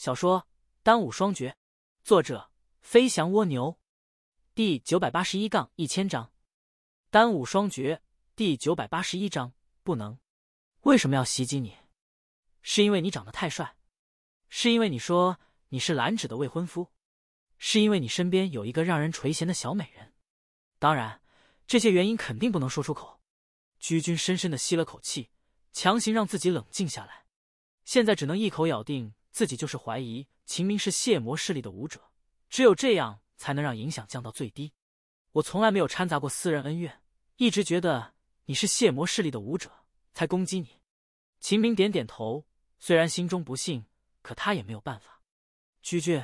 小说《单武双绝》，作者：飞翔蜗牛，第九百八十一杠一千章，《单武双绝》第九百八十一章：不能，为什么要袭击你？是因为你长得太帅？是因为你说你是兰芷的未婚夫？是因为你身边有一个让人垂涎的小美人？当然，这些原因肯定不能说出口。居君深深的吸了口气，强行让自己冷静下来，现在只能一口咬定。自己就是怀疑秦明是血魔势力的武者，只有这样才能让影响降到最低。我从来没有掺杂过私人恩怨，一直觉得你是血魔势力的武者才攻击你。秦明点点头，虽然心中不信，可他也没有办法。居居，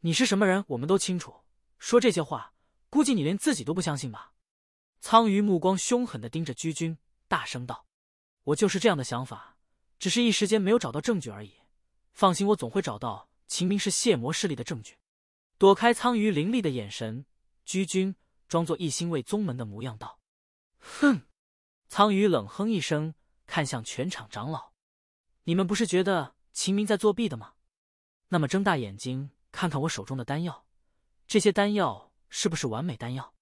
你是什么人，我们都清楚。说这些话，估计你连自己都不相信吧？苍鱼目光凶狠的盯着居君，大声道：“我就是这样的想法，只是一时间没有找到证据而已。”放心，我总会找到秦明是血魔势力的证据。躲开苍鱼凌厉的眼神，居君装作一心为宗门的模样道：“哼！”苍鱼冷哼一声，看向全场长老：“你们不是觉得秦明在作弊的吗？那么睁大眼睛看看我手中的丹药，这些丹药是不是完美丹药？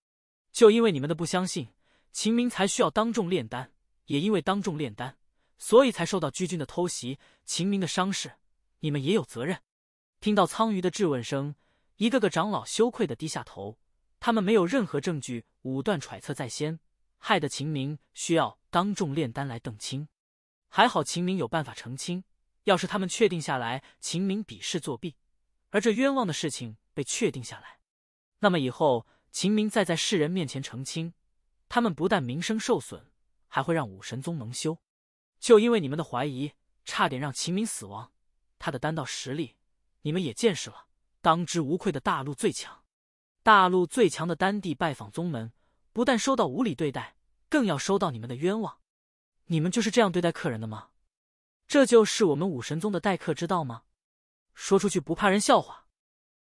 就因为你们的不相信，秦明才需要当众炼丹，也因为当众炼丹，所以才受到居君的偷袭。秦明的伤势。”你们也有责任。听到苍鱼的质问声，一个个长老羞愧的低下头。他们没有任何证据，武断揣测在先，害得秦明需要当众炼丹来澄清。还好秦明有办法澄清。要是他们确定下来秦明鄙试作弊，而这冤枉的事情被确定下来，那么以后秦明再在世人面前澄清，他们不但名声受损，还会让武神宗蒙羞。就因为你们的怀疑，差点让秦明死亡。他的单道实力，你们也见识了，当之无愧的大陆最强。大陆最强的丹地拜访宗门，不但收到无理对待，更要收到你们的冤枉。你们就是这样对待客人的吗？这就是我们武神宗的待客之道吗？说出去不怕人笑话？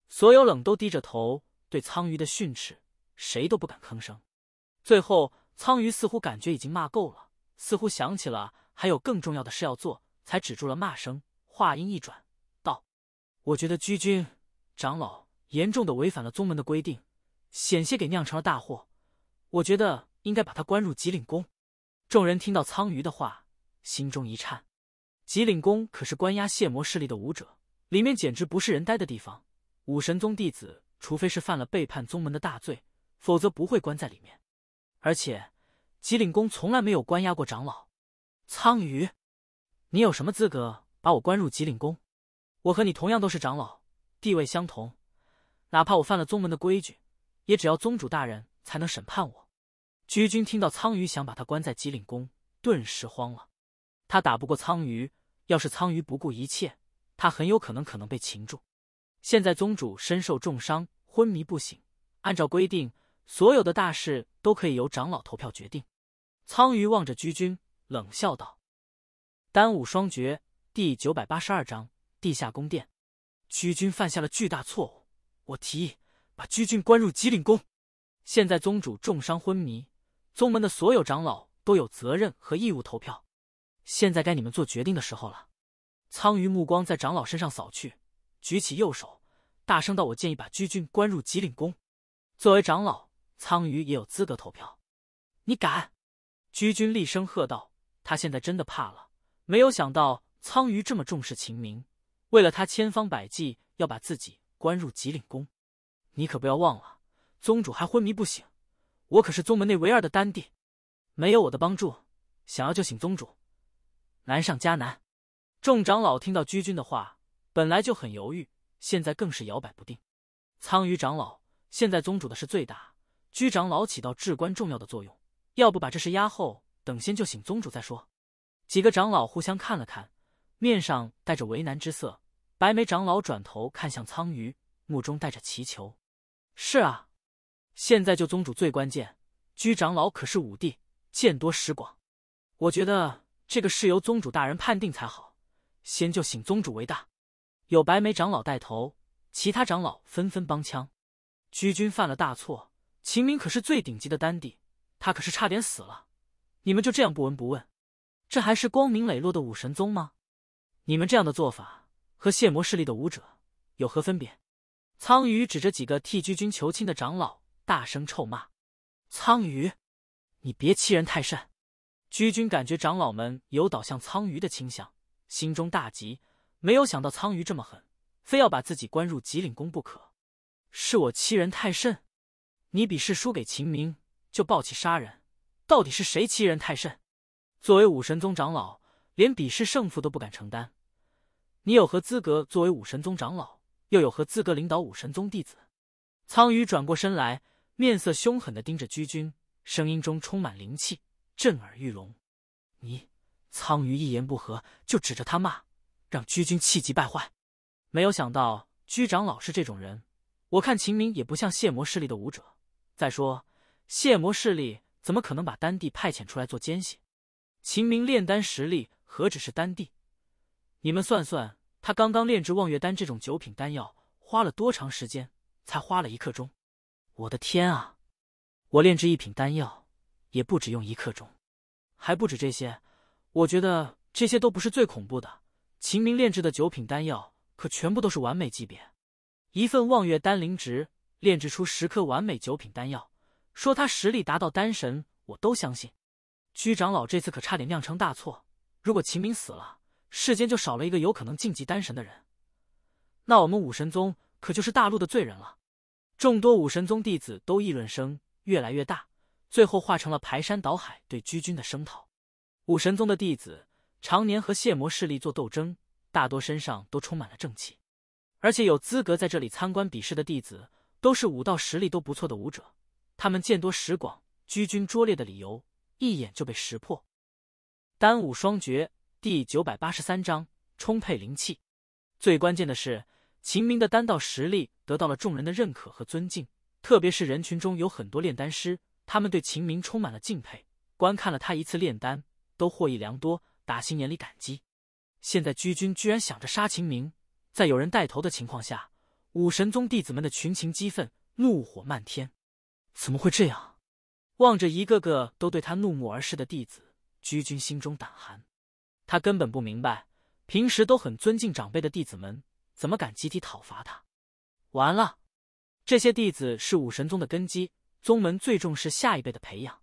所有冷都低着头，对苍鱼的训斥，谁都不敢吭声。最后，苍鱼似乎感觉已经骂够了，似乎想起了还有更重要的事要做，才止住了骂声。话音一转。我觉得居君长老严重的违反了宗门的规定，险些给酿成了大祸。我觉得应该把他关入吉岭宫。众人听到苍鱼的话，心中一颤。吉岭宫可是关押邪魔势力的武者，里面简直不是人待的地方。武神宗弟子，除非是犯了背叛宗门的大罪，否则不会关在里面。而且，吉岭宫从来没有关押过长老。苍鱼，你有什么资格把我关入吉岭宫？我和你同样都是长老，地位相同。哪怕我犯了宗门的规矩，也只要宗主大人才能审判我。居君听到苍鱼想把他关在机灵宫，顿时慌了。他打不过苍鱼，要是苍鱼不顾一切，他很有可能可能被擒住。现在宗主身受重伤，昏迷不醒。按照规定，所有的大事都可以由长老投票决定。苍鱼望着居君，冷笑道：“单武双绝第九百八十二章。”地下宫殿，居君犯下了巨大错误。我提议把居君关入极岭宫。现在宗主重伤昏迷，宗门的所有长老都有责任和义务投票。现在该你们做决定的时候了。苍鱼目光在长老身上扫去，举起右手，大声道：“我建议把居君关入极岭宫。”作为长老，苍鱼也有资格投票。你敢？居君厉声喝道：“他现在真的怕了，没有想到苍鱼这么重视秦明。”为了他，千方百计要把自己关入极岭宫。你可不要忘了，宗主还昏迷不醒。我可是宗门内唯二的丹帝，没有我的帮助，想要救醒宗主难上加难。众长老听到居君的话，本来就很犹豫，现在更是摇摆不定。苍鱼长老，现在宗主的事最大，居长老起到至关重要的作用。要不把这事压后，等先救醒宗主再说？几个长老互相看了看，面上带着为难之色。白眉长老转头看向苍鱼，目中带着祈求。是啊，现在救宗主最关键。居长老可是武帝，见多识广，我觉得这个事由宗主大人判定才好。先就醒宗主为大。有白眉长老带头，其他长老纷纷帮腔。居君犯了大错，秦明可是最顶级的丹帝，他可是差点死了，你们就这样不闻不问，这还是光明磊落的武神宗吗？你们这样的做法……和卸魔势力的武者有何分别？苍鱼指着几个替居君求亲的长老，大声臭骂：“苍鱼，你别欺人太甚！”居君感觉长老们有倒向苍鱼的倾向，心中大急。没有想到苍鱼这么狠，非要把自己关入极岭宫不可。是我欺人太甚？你比试输给秦明就暴起杀人，到底是谁欺人太甚？作为武神宗长老，连比试胜负都不敢承担。你有何资格作为武神宗长老？又有何资格领导武神宗弟子？苍羽转过身来，面色凶狠的盯着居君，声音中充满灵气，震耳欲聋。你，苍羽一言不合就指着他骂，让居君气急败坏。没有想到居长老是这种人，我看秦明也不像卸魔势力的武者。再说卸魔势力怎么可能把丹帝派遣出来做奸细？秦明炼丹实力何止是丹帝，你们算算，他刚刚炼制望月丹这种九品丹药花了多长时间？才花了一刻钟！我的天啊，我炼制一品丹药也不止用一刻钟，还不止这些。我觉得这些都不是最恐怖的。秦明炼制的九品丹药可全部都是完美级别，一份望月丹灵值炼制出十颗完美九品丹药，说他实力达到丹神，我都相信。居长老这次可差点酿成大错，如果秦明死了。世间就少了一个有可能晋级丹神的人，那我们武神宗可就是大陆的罪人了。众多武神宗弟子都议论声越来越大，最后化成了排山倒海对居君的声讨。武神宗的弟子常年和邪魔势力做斗争，大多身上都充满了正气，而且有资格在这里参观比试的弟子都是武道实力都不错的武者。他们见多识广，居君拙劣的理由一眼就被识破。丹武双绝。第九百八十三章，充沛灵气。最关键的是，秦明的丹道实力得到了众人的认可和尊敬。特别是人群中有很多炼丹师，他们对秦明充满了敬佩。观看了他一次炼丹，都获益良多，打心眼里感激。现在居君居然想着杀秦明，在有人带头的情况下，武神宗弟子们的群情激愤，怒火漫天。怎么会这样？望着一个个都对他怒目而视的弟子，居君心中胆寒。他根本不明白，平时都很尊敬长辈的弟子们，怎么敢集体讨伐他？完了，这些弟子是武神宗的根基，宗门最重视下一辈的培养。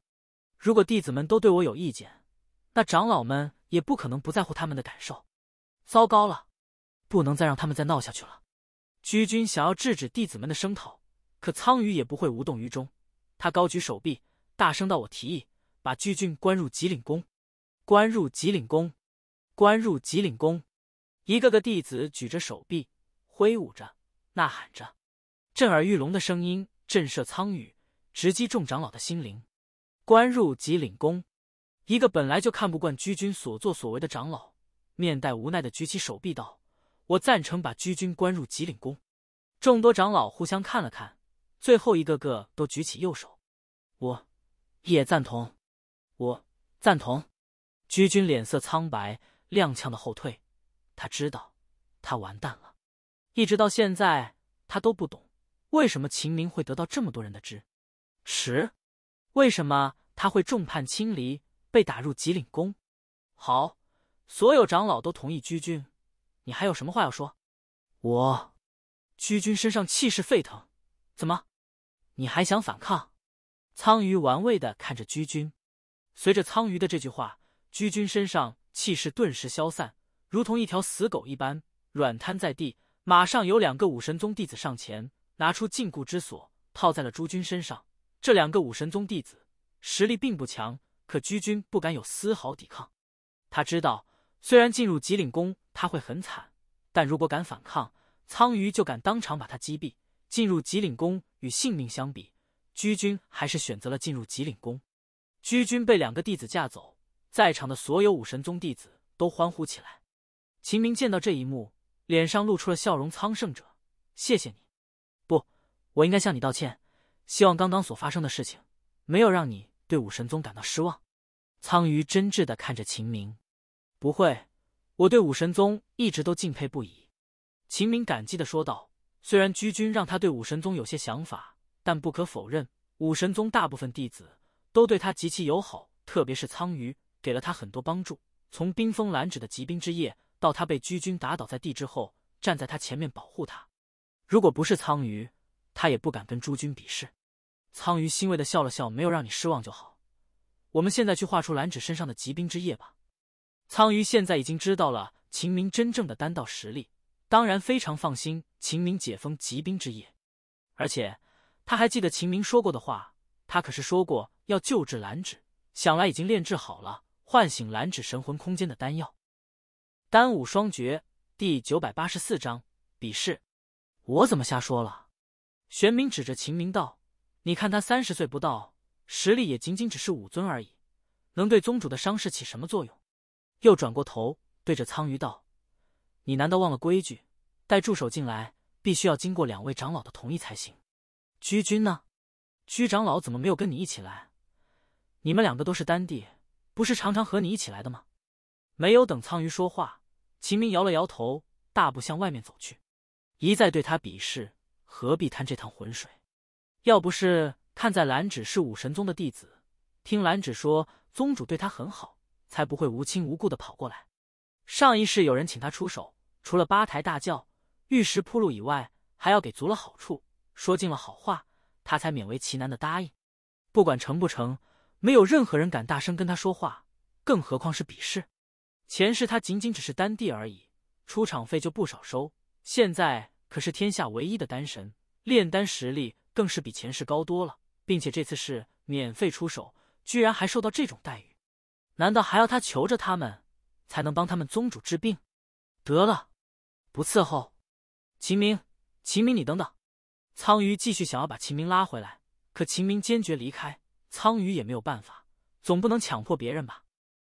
如果弟子们都对我有意见，那长老们也不可能不在乎他们的感受。糟糕了，不能再让他们再闹下去了。居君想要制止弟子们的声讨，可苍羽也不会无动于衷。他高举手臂，大声道：“我提议把居君关入极岭宫，关入极岭宫。”关入吉岭宫，一个个弟子举着手臂，挥舞着，呐喊着，震耳欲聋的声音震慑苍宇，直击众长老的心灵。关入吉岭宫，一个本来就看不惯居君所作所为的长老，面带无奈的举起手臂道：“我赞成把居君关入吉岭宫。”众多长老互相看了看，最后一个个都举起右手：“我，也赞同。”“我赞同。”居君脸色苍白。踉跄的后退，他知道，他完蛋了。一直到现在，他都不懂，为什么秦明会得到这么多人的支持，为什么他会众叛亲离，被打入吉岭宫。好，所有长老都同意居君，你还有什么话要说？我，居君身上气势沸腾，怎么，你还想反抗？苍鱼玩味的看着居君，随着苍鱼的这句话，居君身上。气势顿时消散，如同一条死狗一般软瘫在地。马上有两个武神宗弟子上前，拿出禁锢之锁，套在了朱军身上。这两个武神宗弟子实力并不强，可居军不敢有丝毫抵抗。他知道，虽然进入极岭宫他会很惨，但如果敢反抗，苍鱼就敢当场把他击毙。进入极岭宫与性命相比，居军还是选择了进入极岭宫。居军被两个弟子架走。在场的所有武神宗弟子都欢呼起来。秦明见到这一幕，脸上露出了笑容。苍圣者，谢谢你。不，我应该向你道歉。希望刚刚所发生的事情，没有让你对武神宗感到失望。苍鱼真挚的看着秦明，不会，我对武神宗一直都敬佩不已。秦明感激的说道。虽然居君让他对武神宗有些想法，但不可否认，武神宗大部分弟子都对他极其友好，特别是苍鱼。给了他很多帮助，从冰封兰芷的极冰之夜，到他被居君打倒在地之后，站在他前面保护他。如果不是苍鱼，他也不敢跟诸君比试。苍鱼欣慰的笑了笑，没有让你失望就好。我们现在去画出兰芷身上的极冰之夜吧。苍鱼现在已经知道了秦明真正的丹道实力，当然非常放心秦明解封极冰之夜，而且他还记得秦明说过的话，他可是说过要救治兰芷，想来已经炼制好了。唤醒蓝指神魂空间的丹药，《丹武双绝》第九百八十四章比试。我怎么瞎说了？玄冥指着秦明道：“你看他三十岁不到，实力也仅仅只是武尊而已，能对宗主的伤势起什么作用？”又转过头对着苍鱼道：“你难道忘了规矩？带助手进来，必须要经过两位长老的同意才行。”居君呢？居长老怎么没有跟你一起来？你们两个都是丹帝，不是常常和你一起来的吗？没有等苍鱼说话，秦明摇了摇头，大步向外面走去，一再对他鄙视，何必贪这趟浑水？要不是看在兰芷是武神宗的弟子，听兰芷说宗主对他很好，才不会无亲无故的跑过来。上一世有人请他出手，除了八抬大轿、玉石铺路以外，还要给足了好处，说尽了好话，他才勉为其难的答应。不管成不成。没有任何人敢大声跟他说话，更何况是比试。前世他仅仅只是丹帝而已，出场费就不少收。现在可是天下唯一的丹神，炼丹实力更是比前世高多了，并且这次是免费出手，居然还受到这种待遇，难道还要他求着他们才能帮他们宗主治病？得了，不伺候。秦明，秦明，你等等！苍鱼继续想要把秦明拉回来，可秦明坚决离开。苍鱼也没有办法，总不能强迫别人吧？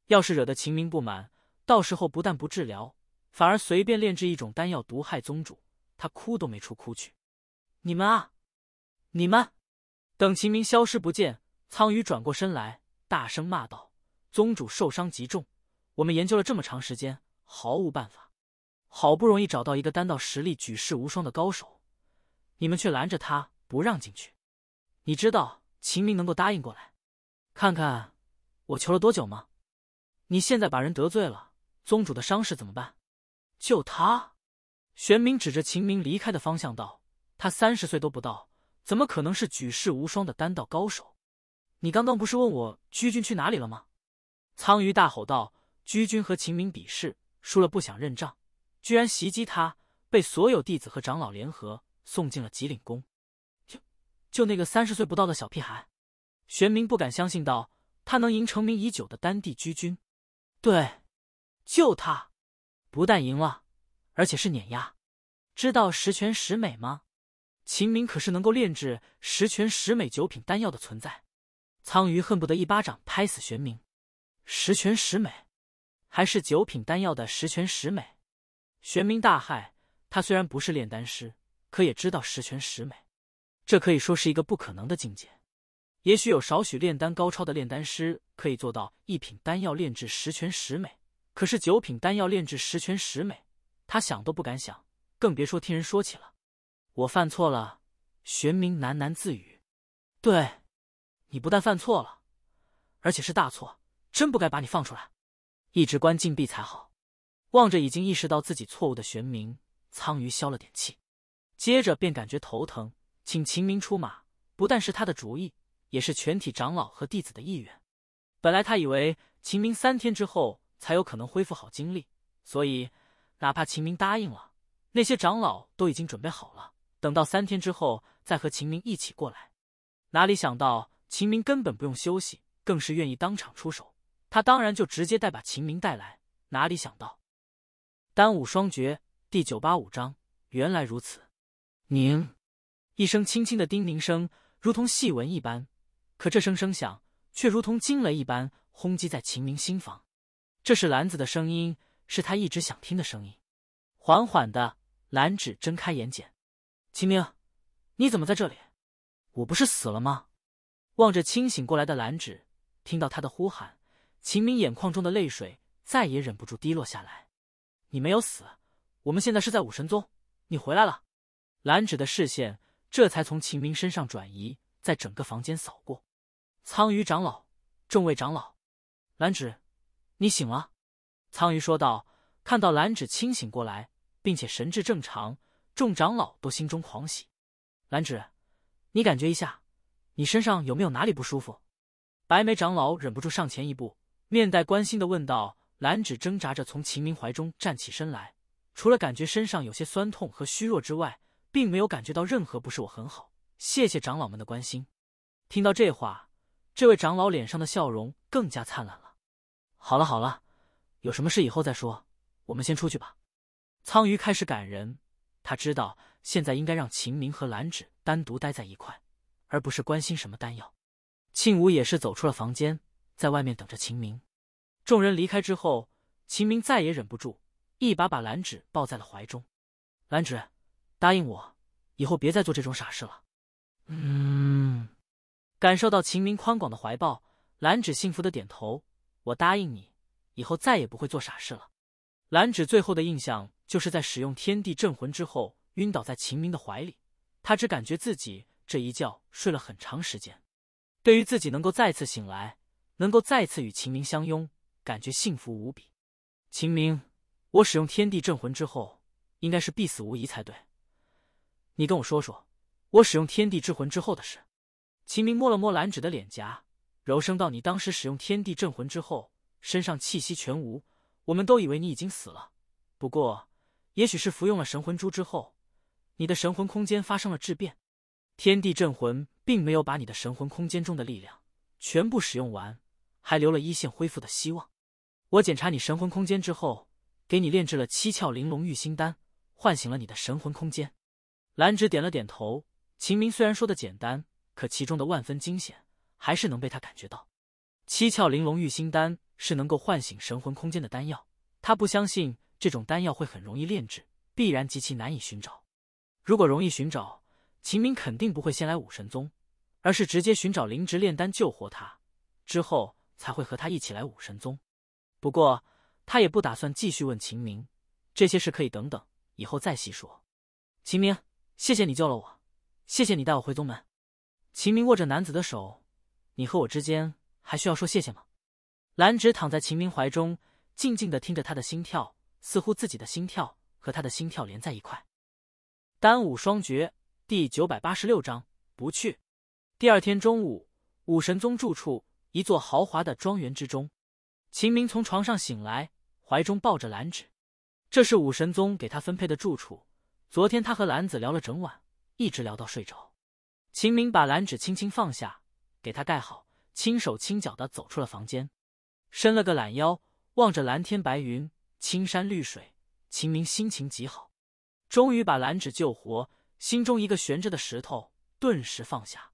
要是惹得秦明不满，到时候不但不治疗，反而随便炼制一种丹药毒害宗主，他哭都没处哭去。你们啊，你们！等秦明消失不见，苍鱼转过身来，大声骂道：“宗主受伤极重，我们研究了这么长时间，毫无办法。好不容易找到一个丹道实力举世无双的高手，你们却拦着他不让进去。你知道？”秦明能够答应过来？看看我求了多久吗？你现在把人得罪了，宗主的伤势怎么办？就他？玄明指着秦明离开的方向道：“他三十岁都不到，怎么可能是举世无双的丹道高手？”你刚刚不是问我居君去哪里了吗？苍鱼大吼道：“居君和秦明比试输了，不想认账，居然袭击他，被所有弟子和长老联合送进了极岭宫。”就那个三十岁不到的小屁孩，玄明不敢相信，道：“他能赢成名已久的丹帝居君。对，就他，不但赢了，而且是碾压。知道十全十美吗？秦明可是能够炼制十全十美九品丹药的存在。苍鱼恨不得一巴掌拍死玄明。十全十美，还是九品丹药的十全十美？玄明大骇，他虽然不是炼丹师，可也知道十全十美。这可以说是一个不可能的境界。也许有少许炼丹高超的炼丹师可以做到一品丹药炼制十全十美，可是九品丹药炼制十全十美，他想都不敢想，更别说听人说起了。我犯错了，玄冥喃喃自语。对，你不但犯错了，而且是大错，真不该把你放出来，一直关禁闭才好。望着已经意识到自己错误的玄冥，苍鱼消了点气，接着便感觉头疼。请秦明出马，不但是他的主意，也是全体长老和弟子的意愿。本来他以为秦明三天之后才有可能恢复好精力，所以哪怕秦明答应了，那些长老都已经准备好了，等到三天之后再和秦明一起过来。哪里想到秦明根本不用休息，更是愿意当场出手。他当然就直接带把秦明带来。哪里想到，单武双绝第九八五章，原来如此，宁。一声轻轻的叮咛声，如同细纹一般，可这声声响却如同惊雷一般轰击在秦明心房。这是兰子的声音，是他一直想听的声音。缓缓的，兰芷睁开眼睑。秦明，你怎么在这里？我不是死了吗？望着清醒过来的兰芷，听到她的呼喊，秦明眼眶中的泪水再也忍不住滴落下来。你没有死，我们现在是在武神宗，你回来了。兰芷的视线。这才从秦明身上转移，在整个房间扫过。苍鱼长老，众位长老，兰芷，你醒了。苍鱼说道。看到兰芷清醒过来，并且神智正常，众长老都心中狂喜。兰芷，你感觉一下，你身上有没有哪里不舒服？白眉长老忍不住上前一步，面带关心的问道。兰芷挣扎着从秦明怀中站起身来，除了感觉身上有些酸痛和虚弱之外。并没有感觉到任何不是我很好，谢谢长老们的关心。听到这话，这位长老脸上的笑容更加灿烂了。好了好了，有什么事以后再说，我们先出去吧。苍鱼开始赶人，他知道现在应该让秦明和蓝芷单独待在一块，而不是关心什么丹药。庆武也是走出了房间，在外面等着秦明。众人离开之后，秦明再也忍不住，一把把蓝芷抱在了怀中。蓝芷。答应我，以后别再做这种傻事了。嗯，感受到秦明宽广的怀抱，兰芷幸福的点头。我答应你，以后再也不会做傻事了。兰芷最后的印象就是在使用天地镇魂之后晕倒在秦明的怀里，他只感觉自己这一觉睡了很长时间。对于自己能够再次醒来，能够再次与秦明相拥，感觉幸福无比。秦明，我使用天地镇魂之后，应该是必死无疑才对。你跟我说说，我使用天地之魂之后的事。秦明摸了摸蓝芷的脸颊，柔声道：“你当时使用天地镇魂之后，身上气息全无，我们都以为你已经死了。不过，也许是服用了神魂珠之后，你的神魂空间发生了质变。天地镇魂并没有把你的神魂空间中的力量全部使用完，还留了一线恢复的希望。我检查你神魂空间之后，给你炼制了七窍玲珑玉心丹，唤醒了你的神魂空间。”兰芷点了点头。秦明虽然说的简单，可其中的万分惊险还是能被他感觉到。七窍玲珑玉心丹是能够唤醒神魂空间的丹药，他不相信这种丹药会很容易炼制，必然极其难以寻找。如果容易寻找，秦明肯定不会先来武神宗，而是直接寻找灵植炼丹救活他，之后才会和他一起来武神宗。不过他也不打算继续问秦明这些事，可以等等，以后再细说。秦明。谢谢你救了我，谢谢你带我回宗门。秦明握着男子的手，你和我之间还需要说谢谢吗？兰芷躺在秦明怀中，静静的听着他的心跳，似乎自己的心跳和他的心跳连在一块。《丹武双绝》第九百八十六章，不去。第二天中午，武神宗住处，一座豪华的庄园之中，秦明从床上醒来，怀中抱着兰芷，这是武神宗给他分配的住处。昨天他和兰子聊了整晚，一直聊到睡着。秦明把兰芷轻轻放下，给他盖好，轻手轻脚的走出了房间，伸了个懒腰，望着蓝天白云、青山绿水，秦明心情极好。终于把兰芷救活，心中一个悬着的石头顿时放下。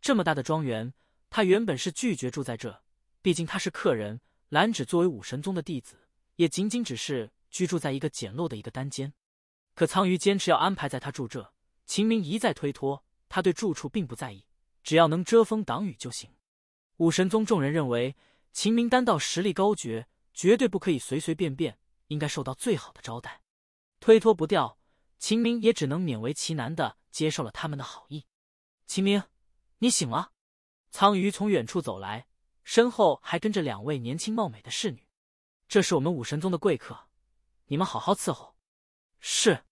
这么大的庄园，他原本是拒绝住在这，毕竟他是客人。兰芷作为武神宗的弟子，也仅仅只是居住在一个简陋的一个单间。可苍鱼坚持要安排在他住这，秦明一再推脱，他对住处并不在意，只要能遮风挡雨就行。武神宗众人认为秦明单道实力高绝，绝对不可以随随便便，应该受到最好的招待。推脱不掉，秦明也只能勉为其难的接受了他们的好意。秦明，你醒了。苍鱼从远处走来，身后还跟着两位年轻貌美的侍女，这是我们武神宗的贵客，你们好好伺候。是，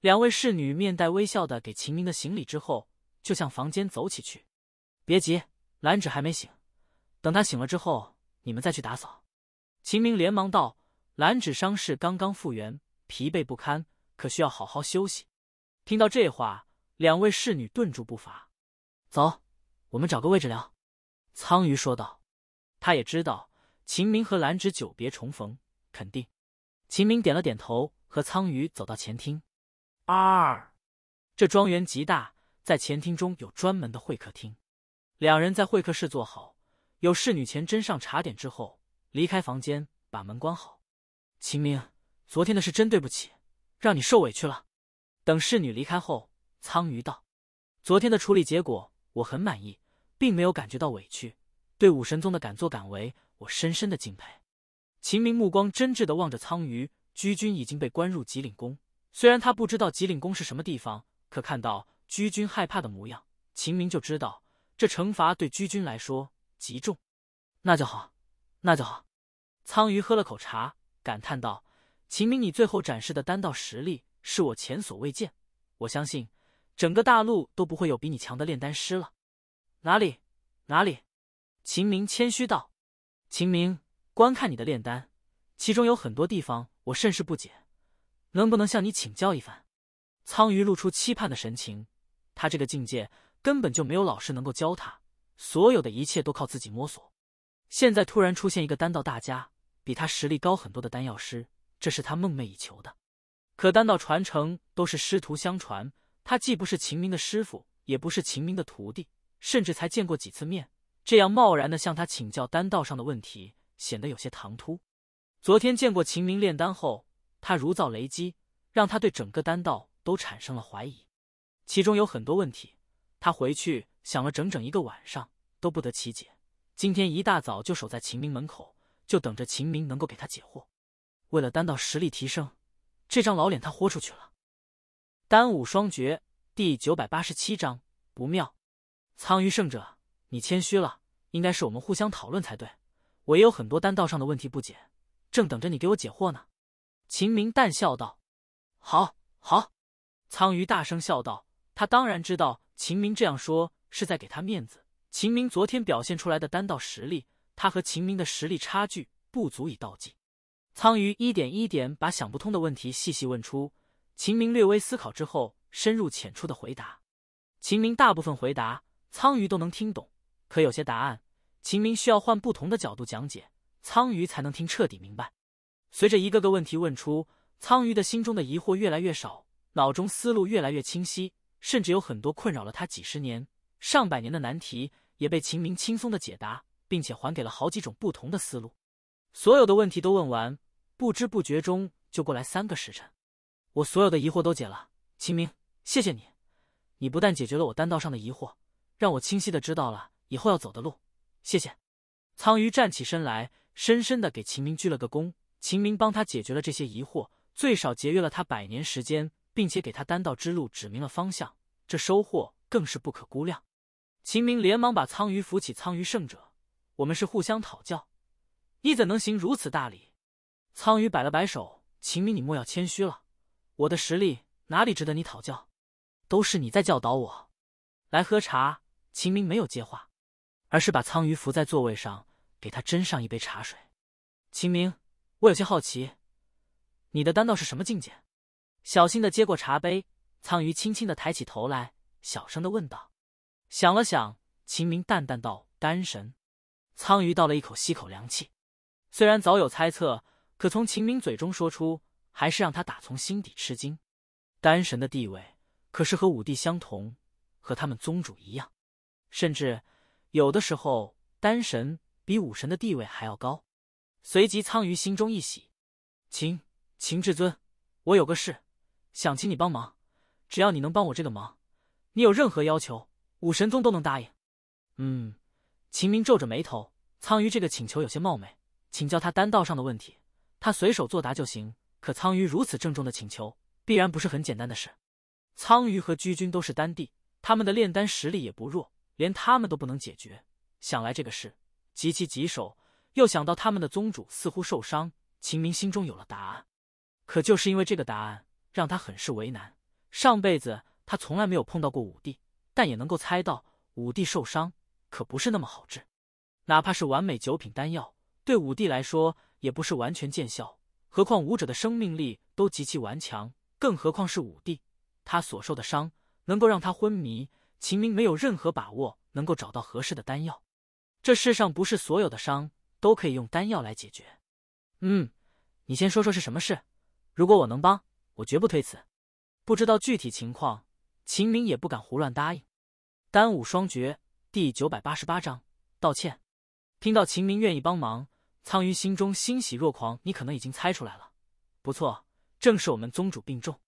两位侍女面带微笑的给秦明的行礼之后，就向房间走起去。别急，兰芷还没醒，等她醒了之后，你们再去打扫。秦明连忙道：“兰芷伤势刚刚复原，疲惫不堪，可需要好好休息。”听到这话，两位侍女顿住步伐。走，我们找个位置聊。”苍鱼说道。他也知道秦明和兰芷久别重逢，肯定。秦明点了点头。和苍鱼走到前厅，二，这庄园极大，在前厅中有专门的会客厅。两人在会客室坐好，有侍女前斟上茶点之后，离开房间，把门关好。秦明，昨天的事真对不起，让你受委屈了。等侍女离开后，苍鱼道：“昨天的处理结果我很满意，并没有感觉到委屈。对武神宗的敢作敢为，我深深的敬佩。”秦明目光真挚的望着苍鱼。居君已经被关入极岭宫，虽然他不知道极岭宫是什么地方，可看到居君害怕的模样，秦明就知道这惩罚对居君来说极重。那就好，那就好。苍鱼喝了口茶，感叹道：“秦明，你最后展示的丹道实力是我前所未见，我相信整个大陆都不会有比你强的炼丹师了。”哪里？哪里？秦明谦虚道：“秦明，观看你的炼丹，其中有很多地方。”我甚是不解，能不能向你请教一番？苍鱼露出期盼的神情。他这个境界根本就没有老师能够教他，所有的一切都靠自己摸索。现在突然出现一个丹道大家，比他实力高很多的丹药师，这是他梦寐以求的。可丹道传承都是师徒相传，他既不是秦明的师傅，也不是秦明的徒弟，甚至才见过几次面，这样贸然的向他请教丹道上的问题，显得有些唐突。昨天见过秦明炼丹后，他如遭雷击，让他对整个丹道都产生了怀疑，其中有很多问题，他回去想了整整一个晚上都不得其解。今天一大早就守在秦明门口，就等着秦明能够给他解惑。为了丹道实力提升，这张老脸他豁出去了。丹武双绝第九百八十七章不妙，苍鱼圣者，你谦虚了，应该是我们互相讨论才对。我也有很多丹道上的问题不解。正等着你给我解惑呢，秦明淡笑道：“好，好。”苍鱼大声笑道：“他当然知道，秦明这样说是在给他面子。秦明昨天表现出来的单道实力，他和秦明的实力差距不足以道尽。”苍鱼一点一点把想不通的问题细细问出，秦明略微思考之后，深入浅出的回答。秦明大部分回答苍鱼都能听懂，可有些答案，秦明需要换不同的角度讲解。苍鱼才能听彻底明白。随着一个个问题问出，苍鱼的心中的疑惑越来越少，脑中思路越来越清晰，甚至有很多困扰了他几十年、上百年的难题，也被秦明轻松的解答，并且还给了好几种不同的思路。所有的问题都问完，不知不觉中就过来三个时辰。我所有的疑惑都解了，秦明，谢谢你！你不但解决了我丹道上的疑惑，让我清晰的知道了以后要走的路。谢谢。苍鱼站起身来。深深的给秦明鞠了个躬，秦明帮他解决了这些疑惑，最少节约了他百年时间，并且给他丹道之路指明了方向，这收获更是不可估量。秦明连忙把苍鱼扶起，苍鱼圣者，我们是互相讨教，你怎能行如此大礼？苍鱼摆了摆手，秦明你莫要谦虚了，我的实力哪里值得你讨教，都是你在教导我。来喝茶。秦明没有接话，而是把苍鱼扶在座位上。给他斟上一杯茶水。秦明，我有些好奇，你的丹道是什么境界？小心的接过茶杯，苍鱼轻轻的抬起头来，小声的问道。想了想，秦明淡淡道：“丹神。”苍鱼倒了一口，吸口凉气。虽然早有猜测，可从秦明嘴中说出，还是让他打从心底吃惊。丹神的地位可是和武帝相同，和他们宗主一样，甚至有的时候丹神。比武神的地位还要高，随即苍鱼心中一喜。秦秦至尊，我有个事想请你帮忙，只要你能帮我这个忙，你有任何要求，武神宗都能答应。嗯，秦明皱着眉头，苍鱼这个请求有些冒昧。请教他丹道上的问题，他随手作答就行。可苍鱼如此郑重的请求，必然不是很简单的事。苍鱼和居君都是丹帝，他们的炼丹实力也不弱，连他们都不能解决，想来这个事。极其棘手，又想到他们的宗主似乎受伤，秦明心中有了答案。可就是因为这个答案，让他很是为难。上辈子他从来没有碰到过武帝，但也能够猜到，武帝受伤可不是那么好治。哪怕是完美九品丹药，对武帝来说也不是完全见效。何况武者的生命力都极其顽强，更何况是武帝，他所受的伤能够让他昏迷。秦明没有任何把握能够找到合适的丹药。这世上不是所有的伤都可以用丹药来解决。嗯，你先说说是什么事，如果我能帮，我绝不推辞。不知道具体情况，秦明也不敢胡乱答应。丹武双绝第九百八十八章道歉。听到秦明愿意帮忙，苍鱼心中欣喜若狂。你可能已经猜出来了，不错，正是我们宗主病重。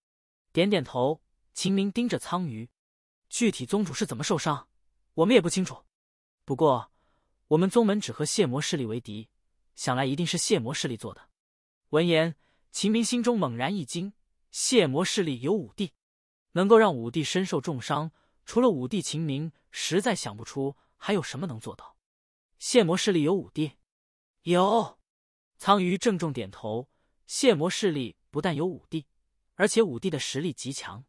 点点头，秦明盯着苍鱼。具体宗主是怎么受伤，我们也不清楚。不过。我们宗门只和血魔势力为敌，想来一定是血魔势力做的。闻言，秦明心中猛然一惊：血魔势力有武帝，能够让武帝身受重伤，除了武帝，秦明实在想不出还有什么能做到。血魔势力有武帝？有。苍鱼郑重点头：血魔势力不但有武帝，而且武帝的实力极强。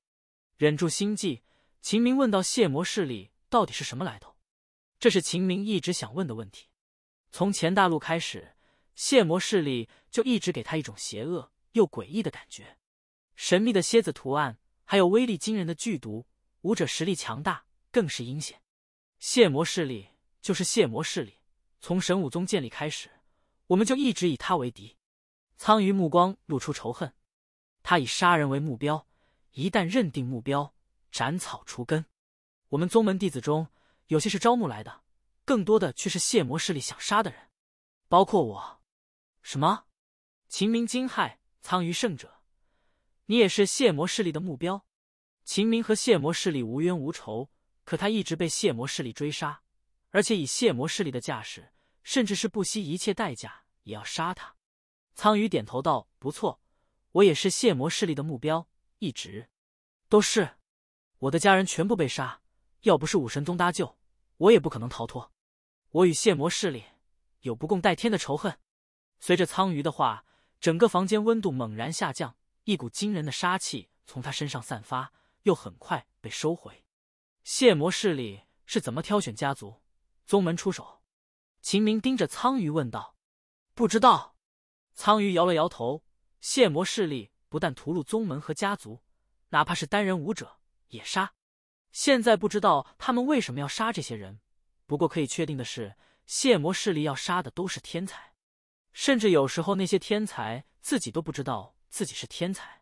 忍住心悸，秦明问道：血魔势力到底是什么来头？这是秦明一直想问的问题。从前大陆开始，血魔势力就一直给他一种邪恶又诡异的感觉。神秘的蝎子图案，还有威力惊人的剧毒，武者实力强大，更是阴险。血魔势力就是血魔势力。从神武宗建立开始，我们就一直以他为敌。苍云目光露出仇恨，他以杀人为目标，一旦认定目标，斩草除根。我们宗门弟子中。有些是招募来的，更多的却是谢魔势力想杀的人，包括我。什么？秦明惊骇。苍鱼圣者，你也是谢魔势力的目标？秦明和谢魔势力无冤无仇，可他一直被谢魔势力追杀，而且以谢魔势力的架势，甚至是不惜一切代价也要杀他。苍鱼点头道：“不错，我也是谢魔势力的目标，一直都是。我的家人全部被杀，要不是武神宗搭救。”我也不可能逃脱。我与血魔势力有不共戴天的仇恨。随着苍鱼的话，整个房间温度猛然下降，一股惊人的杀气从他身上散发，又很快被收回。血魔势力是怎么挑选家族、宗门出手？秦明盯着苍鱼问道。不知道。苍鱼摇了摇头。血魔势力不但屠戮宗门和家族，哪怕是单人武者也杀。现在不知道他们为什么要杀这些人，不过可以确定的是，谢魔势力要杀的都是天才，甚至有时候那些天才自己都不知道自己是天才。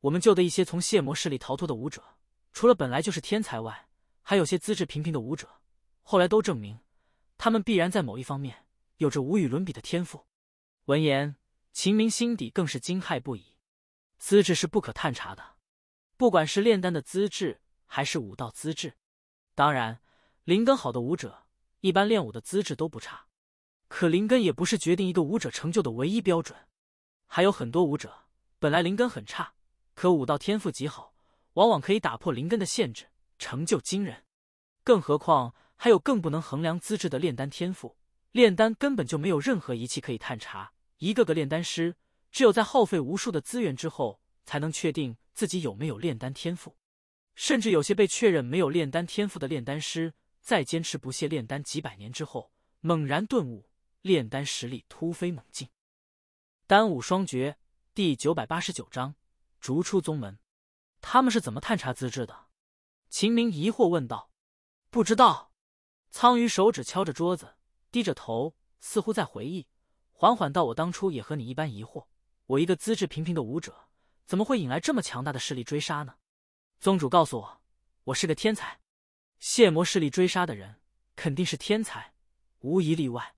我们救的一些从谢魔势力逃脱的武者，除了本来就是天才外，还有些资质平平的武者，后来都证明他们必然在某一方面有着无与伦比的天赋。闻言，秦明心底更是惊骇不已。资质是不可探查的，不管是炼丹的资质。还是武道资质，当然，灵根好的武者，一般练武的资质都不差。可灵根也不是决定一个武者成就的唯一标准，还有很多武者本来灵根很差，可武道天赋极好，往往可以打破灵根的限制，成就惊人。更何况还有更不能衡量资质的炼丹天赋，炼丹根本就没有任何仪器可以探查。一个个炼丹师，只有在耗费无数的资源之后，才能确定自己有没有炼丹天赋。甚至有些被确认没有炼丹天赋的炼丹师，在坚持不懈炼丹几百年之后，猛然顿悟，炼丹实力突飞猛进，丹武双绝第九百八十九章：逐出宗门。他们是怎么探查资质的？秦明疑惑问道。不知道。苍鱼手指敲着桌子，低着头，似乎在回忆，缓缓道：“我当初也和你一般疑惑，我一个资质平平的武者，怎么会引来这么强大的势力追杀呢？”宗主告诉我，我是个天才。血魔势力追杀的人肯定是天才，无一例外。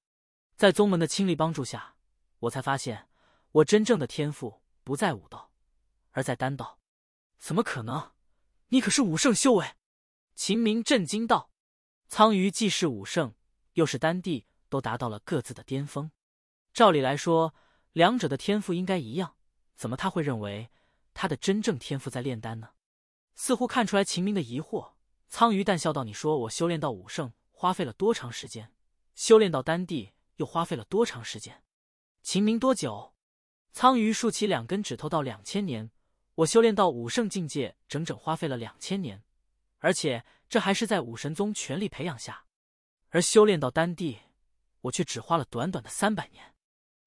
在宗门的倾力帮助下，我才发现我真正的天赋不在武道，而在丹道。怎么可能？你可是武圣修为！秦明震惊道：“苍鱼既是武圣，又是丹帝，都达到了各自的巅峰。照理来说，两者的天赋应该一样。怎么他会认为他的真正天赋在炼丹呢？”似乎看出来秦明的疑惑，苍鱼淡笑道：“你说我修炼到武圣花费了多长时间？修炼到丹帝又花费了多长时间？”秦明多久？苍鱼竖起两根指头道：“两千年。我修炼到武圣境界整整花费了两千年，而且这还是在武神宗全力培养下。而修炼到丹帝，我却只花了短短的三百年。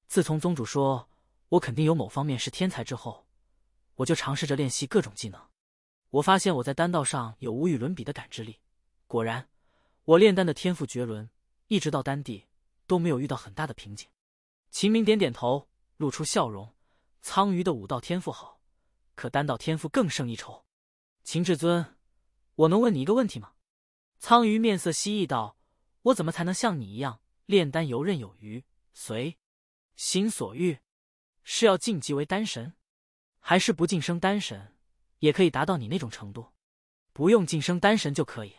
自从宗主说我肯定有某方面是天才之后，我就尝试着练习各种技能。”我发现我在丹道上有无与伦比的感知力，果然，我炼丹的天赋绝伦，一直到丹帝都没有遇到很大的瓶颈。秦明点点头，露出笑容。苍鱼的武道天赋好，可丹道天赋更胜一筹。秦至尊，我能问你一个问题吗？苍鱼面色蜥蜴道：“我怎么才能像你一样炼丹游刃有余，随心所欲？是要晋级为丹神，还是不晋升丹神？”也可以达到你那种程度，不用晋升丹神就可以。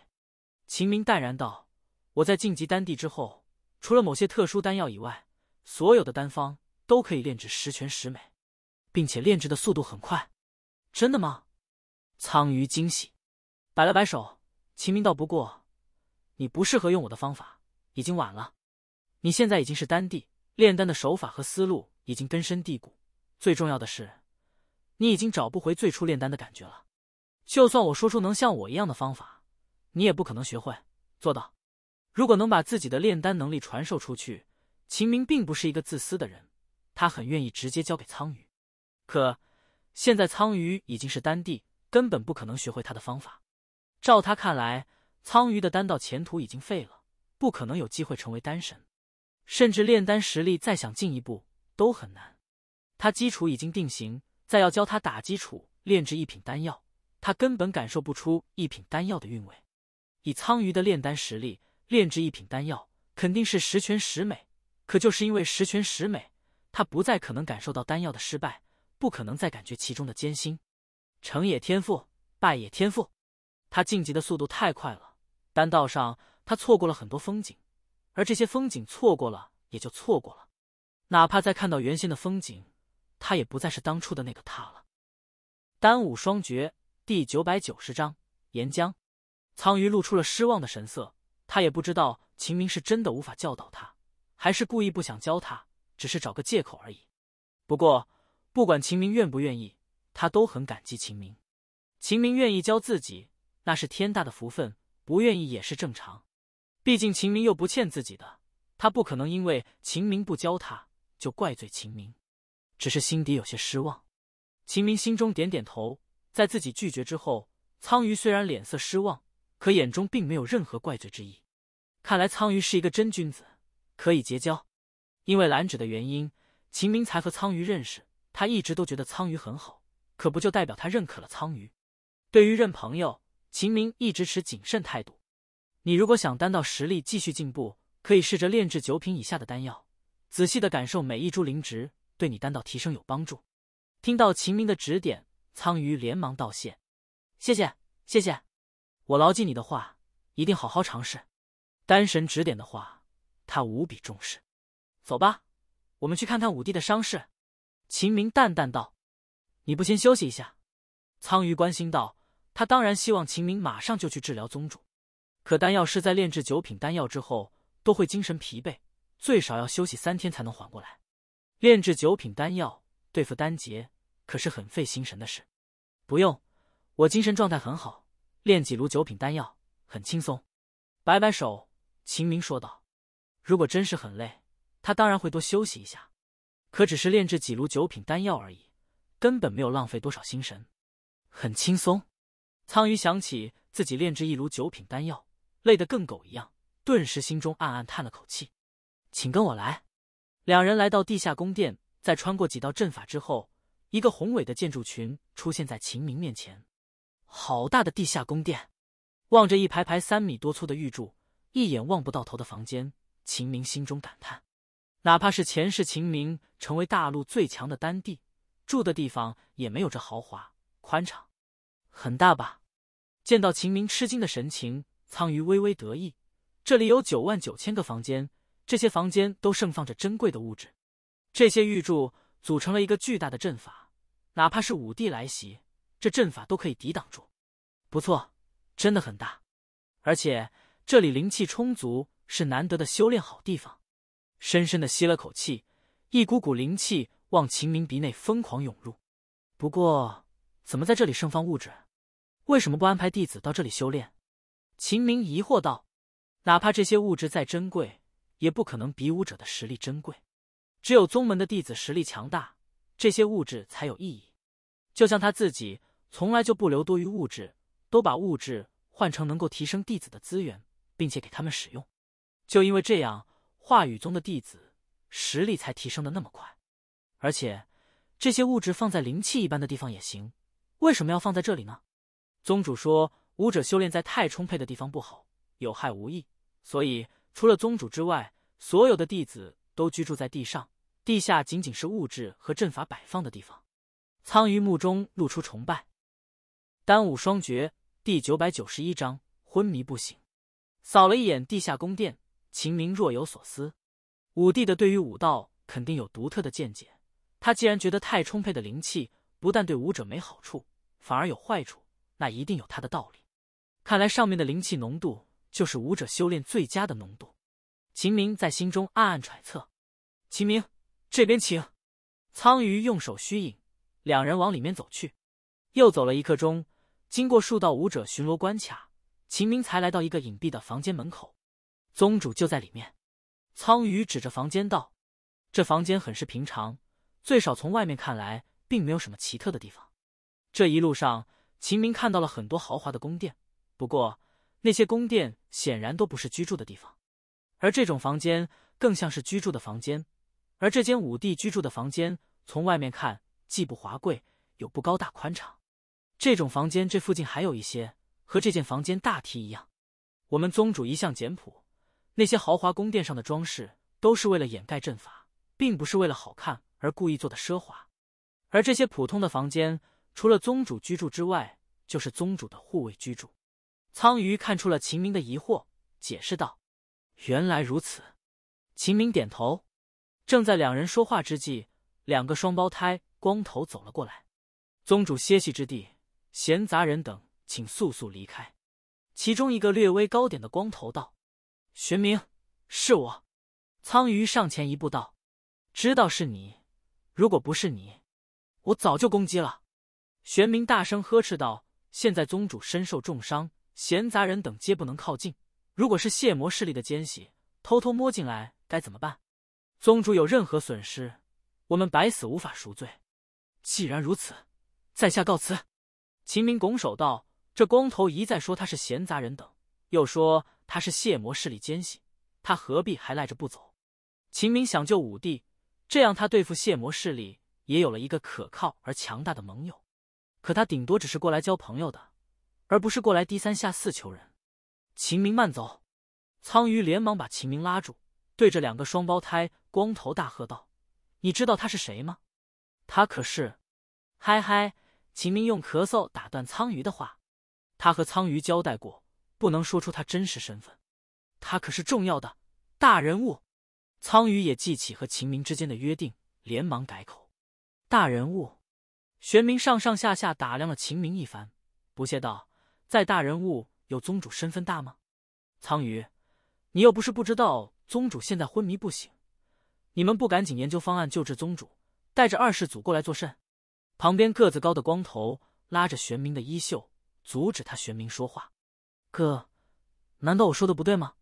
秦明淡然道：“我在晋级丹帝之后，除了某些特殊丹药以外，所有的丹方都可以炼制十全十美，并且炼制的速度很快。”真的吗？苍于惊喜，摆了摆手。秦明道：“不过，你不适合用我的方法，已经晚了。你现在已经是丹帝，炼丹的手法和思路已经根深蒂固，最重要的是。”你已经找不回最初炼丹的感觉了。就算我说出能像我一样的方法，你也不可能学会做到。如果能把自己的炼丹能力传授出去，秦明并不是一个自私的人，他很愿意直接交给苍羽。可现在苍鱼已经是丹帝，根本不可能学会他的方法。照他看来，苍鱼的丹道前途已经废了，不可能有机会成为丹神，甚至炼丹实力再想进一步都很难。他基础已经定型。再要教他打基础炼制一品丹药，他根本感受不出一品丹药的韵味。以苍鱼的炼丹实力，炼制一品丹药肯定是十全十美。可就是因为十全十美，他不再可能感受到丹药的失败，不可能再感觉其中的艰辛。成也天赋，败也天赋。他晋级的速度太快了，丹道上他错过了很多风景，而这些风景错过了也就错过了。哪怕再看到原先的风景。他也不再是当初的那个他了。单武双绝第九百九十章：岩浆。苍鱼露出了失望的神色。他也不知道秦明是真的无法教导他，还是故意不想教他，只是找个借口而已。不过，不管秦明愿不愿意，他都很感激秦明。秦明愿意教自己，那是天大的福分；不愿意也是正常。毕竟秦明又不欠自己的，他不可能因为秦明不教他就怪罪秦明。只是心底有些失望，秦明心中点点头。在自己拒绝之后，苍鱼虽然脸色失望，可眼中并没有任何怪罪之意。看来苍鱼是一个真君子，可以结交。因为兰芷的原因，秦明才和苍鱼认识。他一直都觉得苍鱼很好，可不就代表他认可了苍鱼？对于认朋友，秦明一直持谨慎态度。你如果想单到实力继续进步，可以试着炼制九品以下的丹药，仔细的感受每一株灵植。对你丹道提升有帮助。听到秦明的指点，苍鱼连忙道谢：“谢谢，谢谢！我牢记你的话，一定好好尝试。”丹神指点的话，他无比重视。走吧，我们去看看五帝的伤势。”秦明淡淡道：“你不先休息一下？”苍鱼关心道：“他当然希望秦明马上就去治疗宗主，可丹药师在炼制九品丹药之后，都会精神疲惫，最少要休息三天才能缓过来。”炼制九品丹药，对付丹劫可是很费心神的事。不用，我精神状态很好，炼几炉九品丹药很轻松。摆摆手，秦明说道：“如果真是很累，他当然会多休息一下。可只是炼制几炉九品丹药而已，根本没有浪费多少心神，很轻松。”苍鱼想起自己炼制一炉九品丹药，累得跟狗一样，顿时心中暗暗叹了口气。请跟我来。两人来到地下宫殿，在穿过几道阵法之后，一个宏伟的建筑群出现在秦明面前。好大的地下宫殿！望着一排排三米多粗的玉柱，一眼望不到头的房间，秦明心中感叹：哪怕是前世秦明成为大陆最强的丹帝，住的地方也没有这豪华宽敞。很大吧？见到秦明吃惊的神情，苍鱼微微得意：这里有九万九千个房间。这些房间都盛放着珍贵的物质，这些玉柱组成了一个巨大的阵法，哪怕是五帝来袭，这阵法都可以抵挡住。不错，真的很大，而且这里灵气充足，是难得的修炼好地方。深深的吸了口气，一股股灵气往秦明鼻内疯狂涌入。不过，怎么在这里盛放物质？为什么不安排弟子到这里修炼？秦明疑惑道：“哪怕这些物质再珍贵。”也不可能，比武者的实力珍贵，只有宗门的弟子实力强大，这些物质才有意义。就像他自己，从来就不留多余物质，都把物质换成能够提升弟子的资源，并且给他们使用。就因为这样，话语宗的弟子实力才提升的那么快。而且这些物质放在灵气一般的地方也行，为什么要放在这里呢？宗主说，武者修炼在太充沛的地方不好，有害无益，所以。除了宗主之外，所有的弟子都居住在地上，地下仅仅是物质和阵法摆放的地方。苍鱼目中露出崇拜。《丹武双绝》第九百九十一章：昏迷不醒。扫了一眼地下宫殿，秦明若有所思。武帝的对于武道肯定有独特的见解，他既然觉得太充沛的灵气不但对武者没好处，反而有坏处，那一定有他的道理。看来上面的灵气浓度。就是武者修炼最佳的浓度。秦明在心中暗暗揣测。秦明，这边请。苍鱼用手虚影，两人往里面走去。又走了一刻钟，经过数道武者巡逻关卡，秦明才来到一个隐蔽的房间门口。宗主就在里面。苍鱼指着房间道：“这房间很是平常，最少从外面看来，并没有什么奇特的地方。”这一路上，秦明看到了很多豪华的宫殿，不过。那些宫殿显然都不是居住的地方，而这种房间更像是居住的房间。而这间武帝居住的房间，从外面看既不华贵，又不高大宽敞。这种房间这附近还有一些，和这间房间大体一样。我们宗主一向简朴，那些豪华宫殿上的装饰都是为了掩盖阵法，并不是为了好看而故意做的奢华。而这些普通的房间，除了宗主居住之外，就是宗主的护卫居住。苍鱼看出了秦明的疑惑，解释道：“原来如此。”秦明点头。正在两人说话之际，两个双胞胎光头走了过来。“宗主歇息之地，闲杂人等请速速离开。”其中一个略微高点的光头道：“玄明，是我。”苍鱼上前一步道：“知道是你，如果不是你，我早就攻击了。”玄明大声呵斥道：“现在宗主身受重伤。”闲杂人等皆不能靠近。如果是卸魔势力的奸细偷偷摸进来，该怎么办？宗主有任何损失，我们百死无法赎罪。既然如此，在下告辞。秦明拱手道：“这光头一再说他是闲杂人等，又说他是卸魔势力奸细，他何必还赖着不走？”秦明想救五弟，这样他对付卸魔势力也有了一个可靠而强大的盟友。可他顶多只是过来交朋友的。而不是过来低三下四求人。秦明，慢走。苍鱼连忙把秦明拉住，对着两个双胞胎光头大喝道：“你知道他是谁吗？他可是……嗨嗨！”秦明用咳嗽打断苍鱼的话。他和苍鱼交代过，不能说出他真实身份。他可是重要的大人物。苍鱼也记起和秦明之间的约定，连忙改口：“大人物。”玄明上上下下打量了秦明一番，不屑道。在大人物有宗主身份大吗？苍鱼，你又不是不知道，宗主现在昏迷不醒，你们不赶紧研究方案救治宗主，带着二世祖过来作甚？旁边个子高的光头拉着玄冥的衣袖，阻止他。玄冥说话，哥，难道我说的不对吗？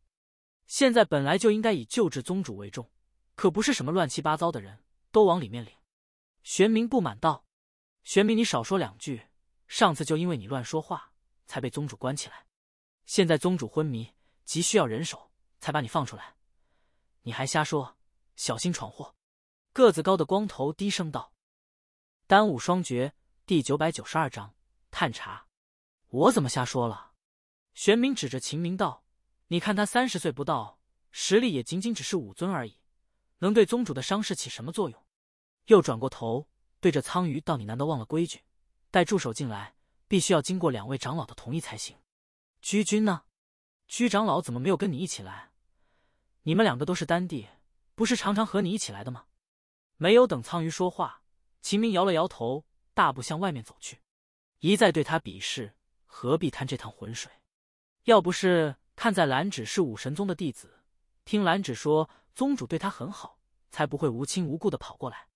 现在本来就应该以救治宗主为重，可不是什么乱七八糟的人都往里面领。玄冥不满道：“玄冥，你少说两句，上次就因为你乱说话。”才被宗主关起来，现在宗主昏迷，急需要人手，才把你放出来。你还瞎说，小心闯祸！个子高的光头低声道：“丹武双绝第九百九十二章探查，我怎么瞎说了？”玄冥指着秦明道：“你看他三十岁不到，实力也仅仅只是武尊而已，能对宗主的伤势起什么作用？”又转过头对着苍鱼道：“你难道忘了规矩？带助手进来。”必须要经过两位长老的同意才行。居君呢？居长老怎么没有跟你一起来？你们两个都是丹帝，不是常常和你一起来的吗？没有等苍鱼说话，秦明摇了摇头，大步向外面走去。一再对他鄙视，何必贪这趟浑水？要不是看在兰芷是武神宗的弟子，听兰芷说宗主对他很好，才不会无亲无故的跑过来。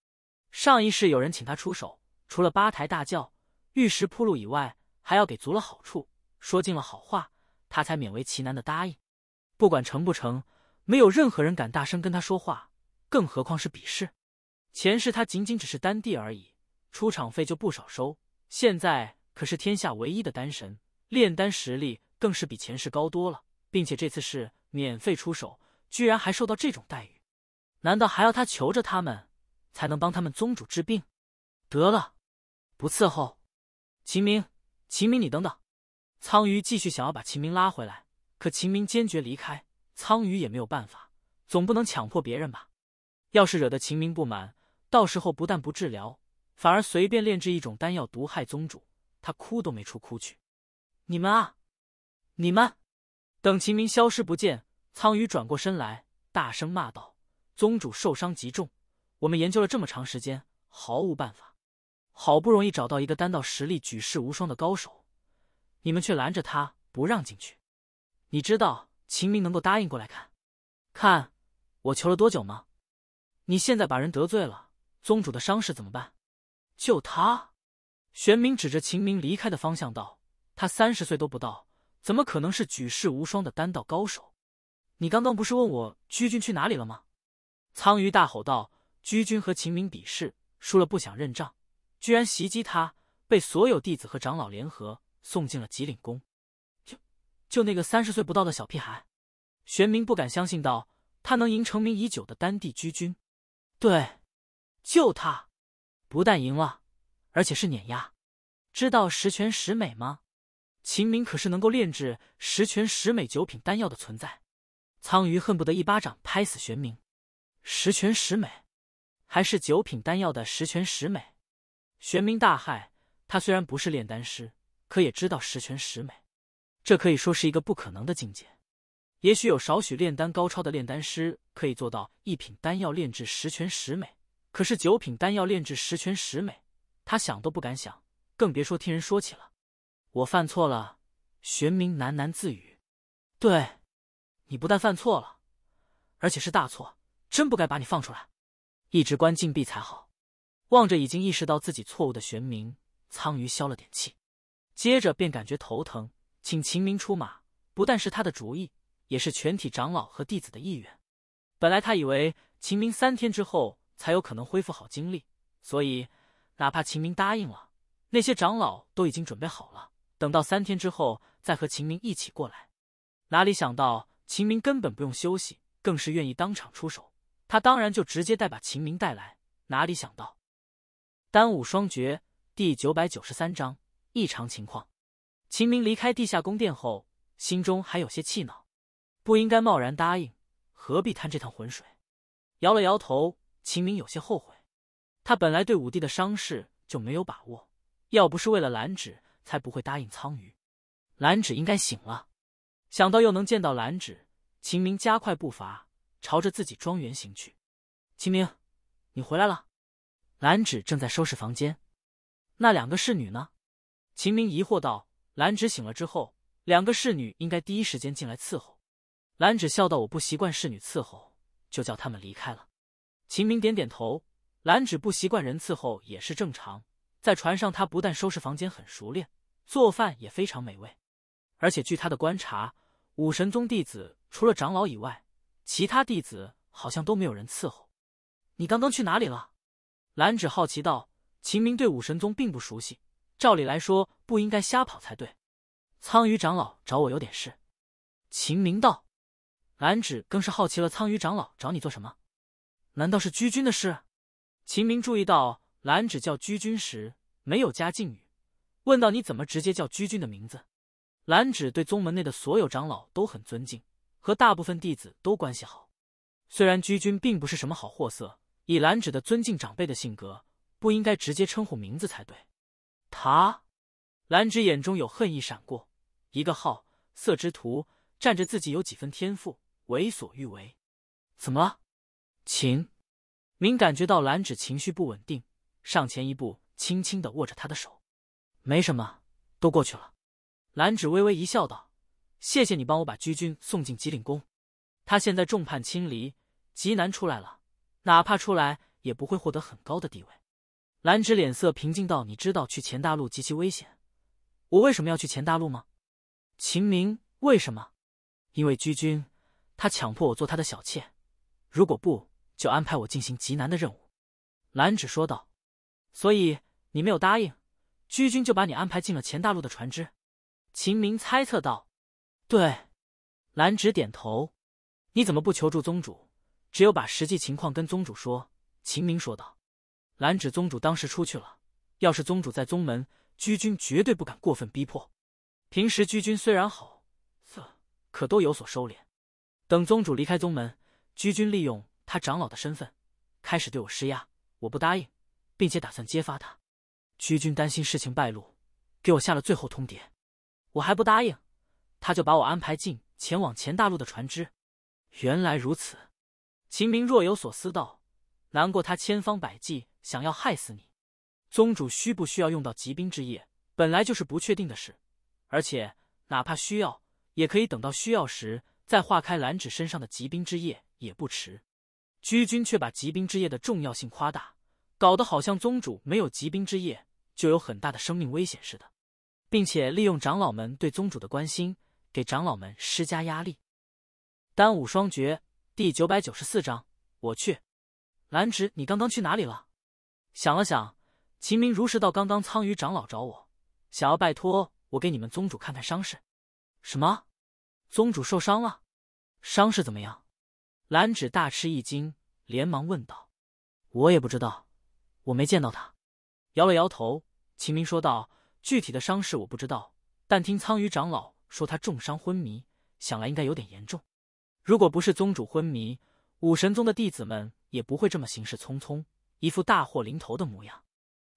上一世有人请他出手，除了八抬大轿。玉石铺路以外，还要给足了好处，说尽了好话，他才勉为其难的答应。不管成不成，没有任何人敢大声跟他说话，更何况是比试。前世他仅仅只是丹帝而已，出场费就不少收。现在可是天下唯一的丹神，炼丹实力更是比前世高多了，并且这次是免费出手，居然还受到这种待遇，难道还要他求着他们才能帮他们宗主治病？得了，不伺候。秦明，秦明，你等等！苍鱼继续想要把秦明拉回来，可秦明坚决离开，苍鱼也没有办法，总不能强迫别人吧？要是惹得秦明不满，到时候不但不治疗，反而随便炼制一种丹药毒害宗主，他哭都没处哭去！你们啊，你们！等秦明消失不见，苍鱼转过身来，大声骂道：“宗主受伤极重，我们研究了这么长时间，毫无办法。”好不容易找到一个丹道实力举世无双的高手，你们却拦着他不让进去。你知道秦明能够答应过来看，看我求了多久吗？你现在把人得罪了，宗主的伤势怎么办？就他，玄明指着秦明离开的方向道：“他三十岁都不到，怎么可能是举世无双的丹道高手？”你刚刚不是问我居君去哪里了吗？苍鱼大吼道：“居君和秦明比试输了，不想认账。”居然袭击他，被所有弟子和长老联合送进了极岭宫。就就那个三十岁不到的小屁孩，玄明不敢相信道，他能赢成名已久的丹帝居君。对，就他，不但赢了，而且是碾压。知道十全十美吗？秦明可是能够炼制十全十美九品丹药的存在。苍鱼恨不得一巴掌拍死玄明。十全十美，还是九品丹药的十全十美。玄冥大骇，他虽然不是炼丹师，可也知道十全十美，这可以说是一个不可能的境界。也许有少许炼丹高超的炼丹师可以做到一品丹药炼制十全十美，可是九品丹药炼制十全十美，他想都不敢想，更别说听人说起了。我犯错了，玄冥喃喃自语：“对，你不但犯错了，而且是大错，真不该把你放出来，一直关禁闭才好。”望着已经意识到自己错误的玄冥，苍鱼消了点气，接着便感觉头疼，请秦明出马，不但是他的主意，也是全体长老和弟子的意愿。本来他以为秦明三天之后才有可能恢复好精力，所以哪怕秦明答应了，那些长老都已经准备好了，等到三天之后再和秦明一起过来。哪里想到秦明根本不用休息，更是愿意当场出手，他当然就直接带把秦明带来。哪里想到？三武双绝第九百九十三章异常情况。秦明离开地下宫殿后，心中还有些气恼，不应该贸然答应，何必贪这趟浑水？摇了摇头，秦明有些后悔。他本来对武帝的伤势就没有把握，要不是为了兰芷，才不会答应苍鱼。兰芷应该醒了。想到又能见到兰芷，秦明加快步伐朝着自己庄园行去。秦明，你回来了。兰芷正在收拾房间，那两个侍女呢？秦明疑惑道。兰芷醒了之后，两个侍女应该第一时间进来伺候。兰芷笑道：“我不习惯侍女伺候，就叫他们离开了。”秦明点点头。兰芷不习惯人伺候也是正常。在船上，她不但收拾房间很熟练，做饭也非常美味。而且据他的观察，武神宗弟子除了长老以外，其他弟子好像都没有人伺候。你刚刚去哪里了？蓝芷好奇道：“秦明对武神宗并不熟悉，照理来说不应该瞎跑才对。”苍鱼长老找我有点事，秦明道。蓝芷更是好奇了：苍鱼长老找你做什么？难道是居君的事？秦明注意到蓝芷叫居君时没有加敬语，问道：“你怎么直接叫居君的名字？”蓝芷对宗门内的所有长老都很尊敬，和大部分弟子都关系好，虽然居君并不是什么好货色。以兰芷的尊敬长辈的性格，不应该直接称呼名字才对。他，兰芷眼中有恨意闪过，一个好色之徒占着自己有几分天赋，为所欲为。怎么了？秦明感觉到兰芷情绪不稳定，上前一步，轻轻的握着他的手。没什么，都过去了。兰芷微微一笑，道：“谢谢你帮我把居君送进吉岭宫。他现在众叛亲离，极难出来了。”哪怕出来也不会获得很高的地位。兰芷脸色平静道：“你知道去前大陆极其危险，我为什么要去前大陆吗？”秦明：“为什么？”“因为居君，他强迫我做他的小妾，如果不就安排我进行极难的任务。”兰芷说道。“所以你没有答应，居君就把你安排进了前大陆的船只。”秦明猜测道。“对。”兰芷点头。“你怎么不求助宗主？”只有把实际情况跟宗主说，秦明说道：“蓝芷宗主当时出去了，要是宗主在宗门，居君绝对不敢过分逼迫。平时居君虽然好色，可都有所收敛。等宗主离开宗门，居君利用他长老的身份，开始对我施压。我不答应，并且打算揭发他。居君担心事情败露，给我下了最后通牒。我还不答应，他就把我安排进前往前大陆的船只。原来如此。”秦明若有所思道：“难过，他千方百计想要害死你。宗主需不需要用到极冰之夜，本来就是不确定的事。而且，哪怕需要，也可以等到需要时再化开蓝芷身上的极冰之夜，也不迟。居君却把极冰之夜的重要性夸大，搞得好像宗主没有极冰之夜就有很大的生命危险似的，并且利用长老们对宗主的关心，给长老们施加压力，丹武双绝。”第九百九十四章，我去。兰芷，你刚刚去哪里了？想了想，秦明如实道：“刚刚苍鱼长老找我，想要拜托我给你们宗主看看伤势。”“什么？宗主受伤了？伤势怎么样？”兰芷大吃一惊，连忙问道。“我也不知道，我没见到他。”摇了摇头，秦明说道：“具体的伤势我不知道，但听苍鱼长老说他重伤昏迷，想来应该有点严重。”如果不是宗主昏迷，武神宗的弟子们也不会这么行事匆匆，一副大祸临头的模样。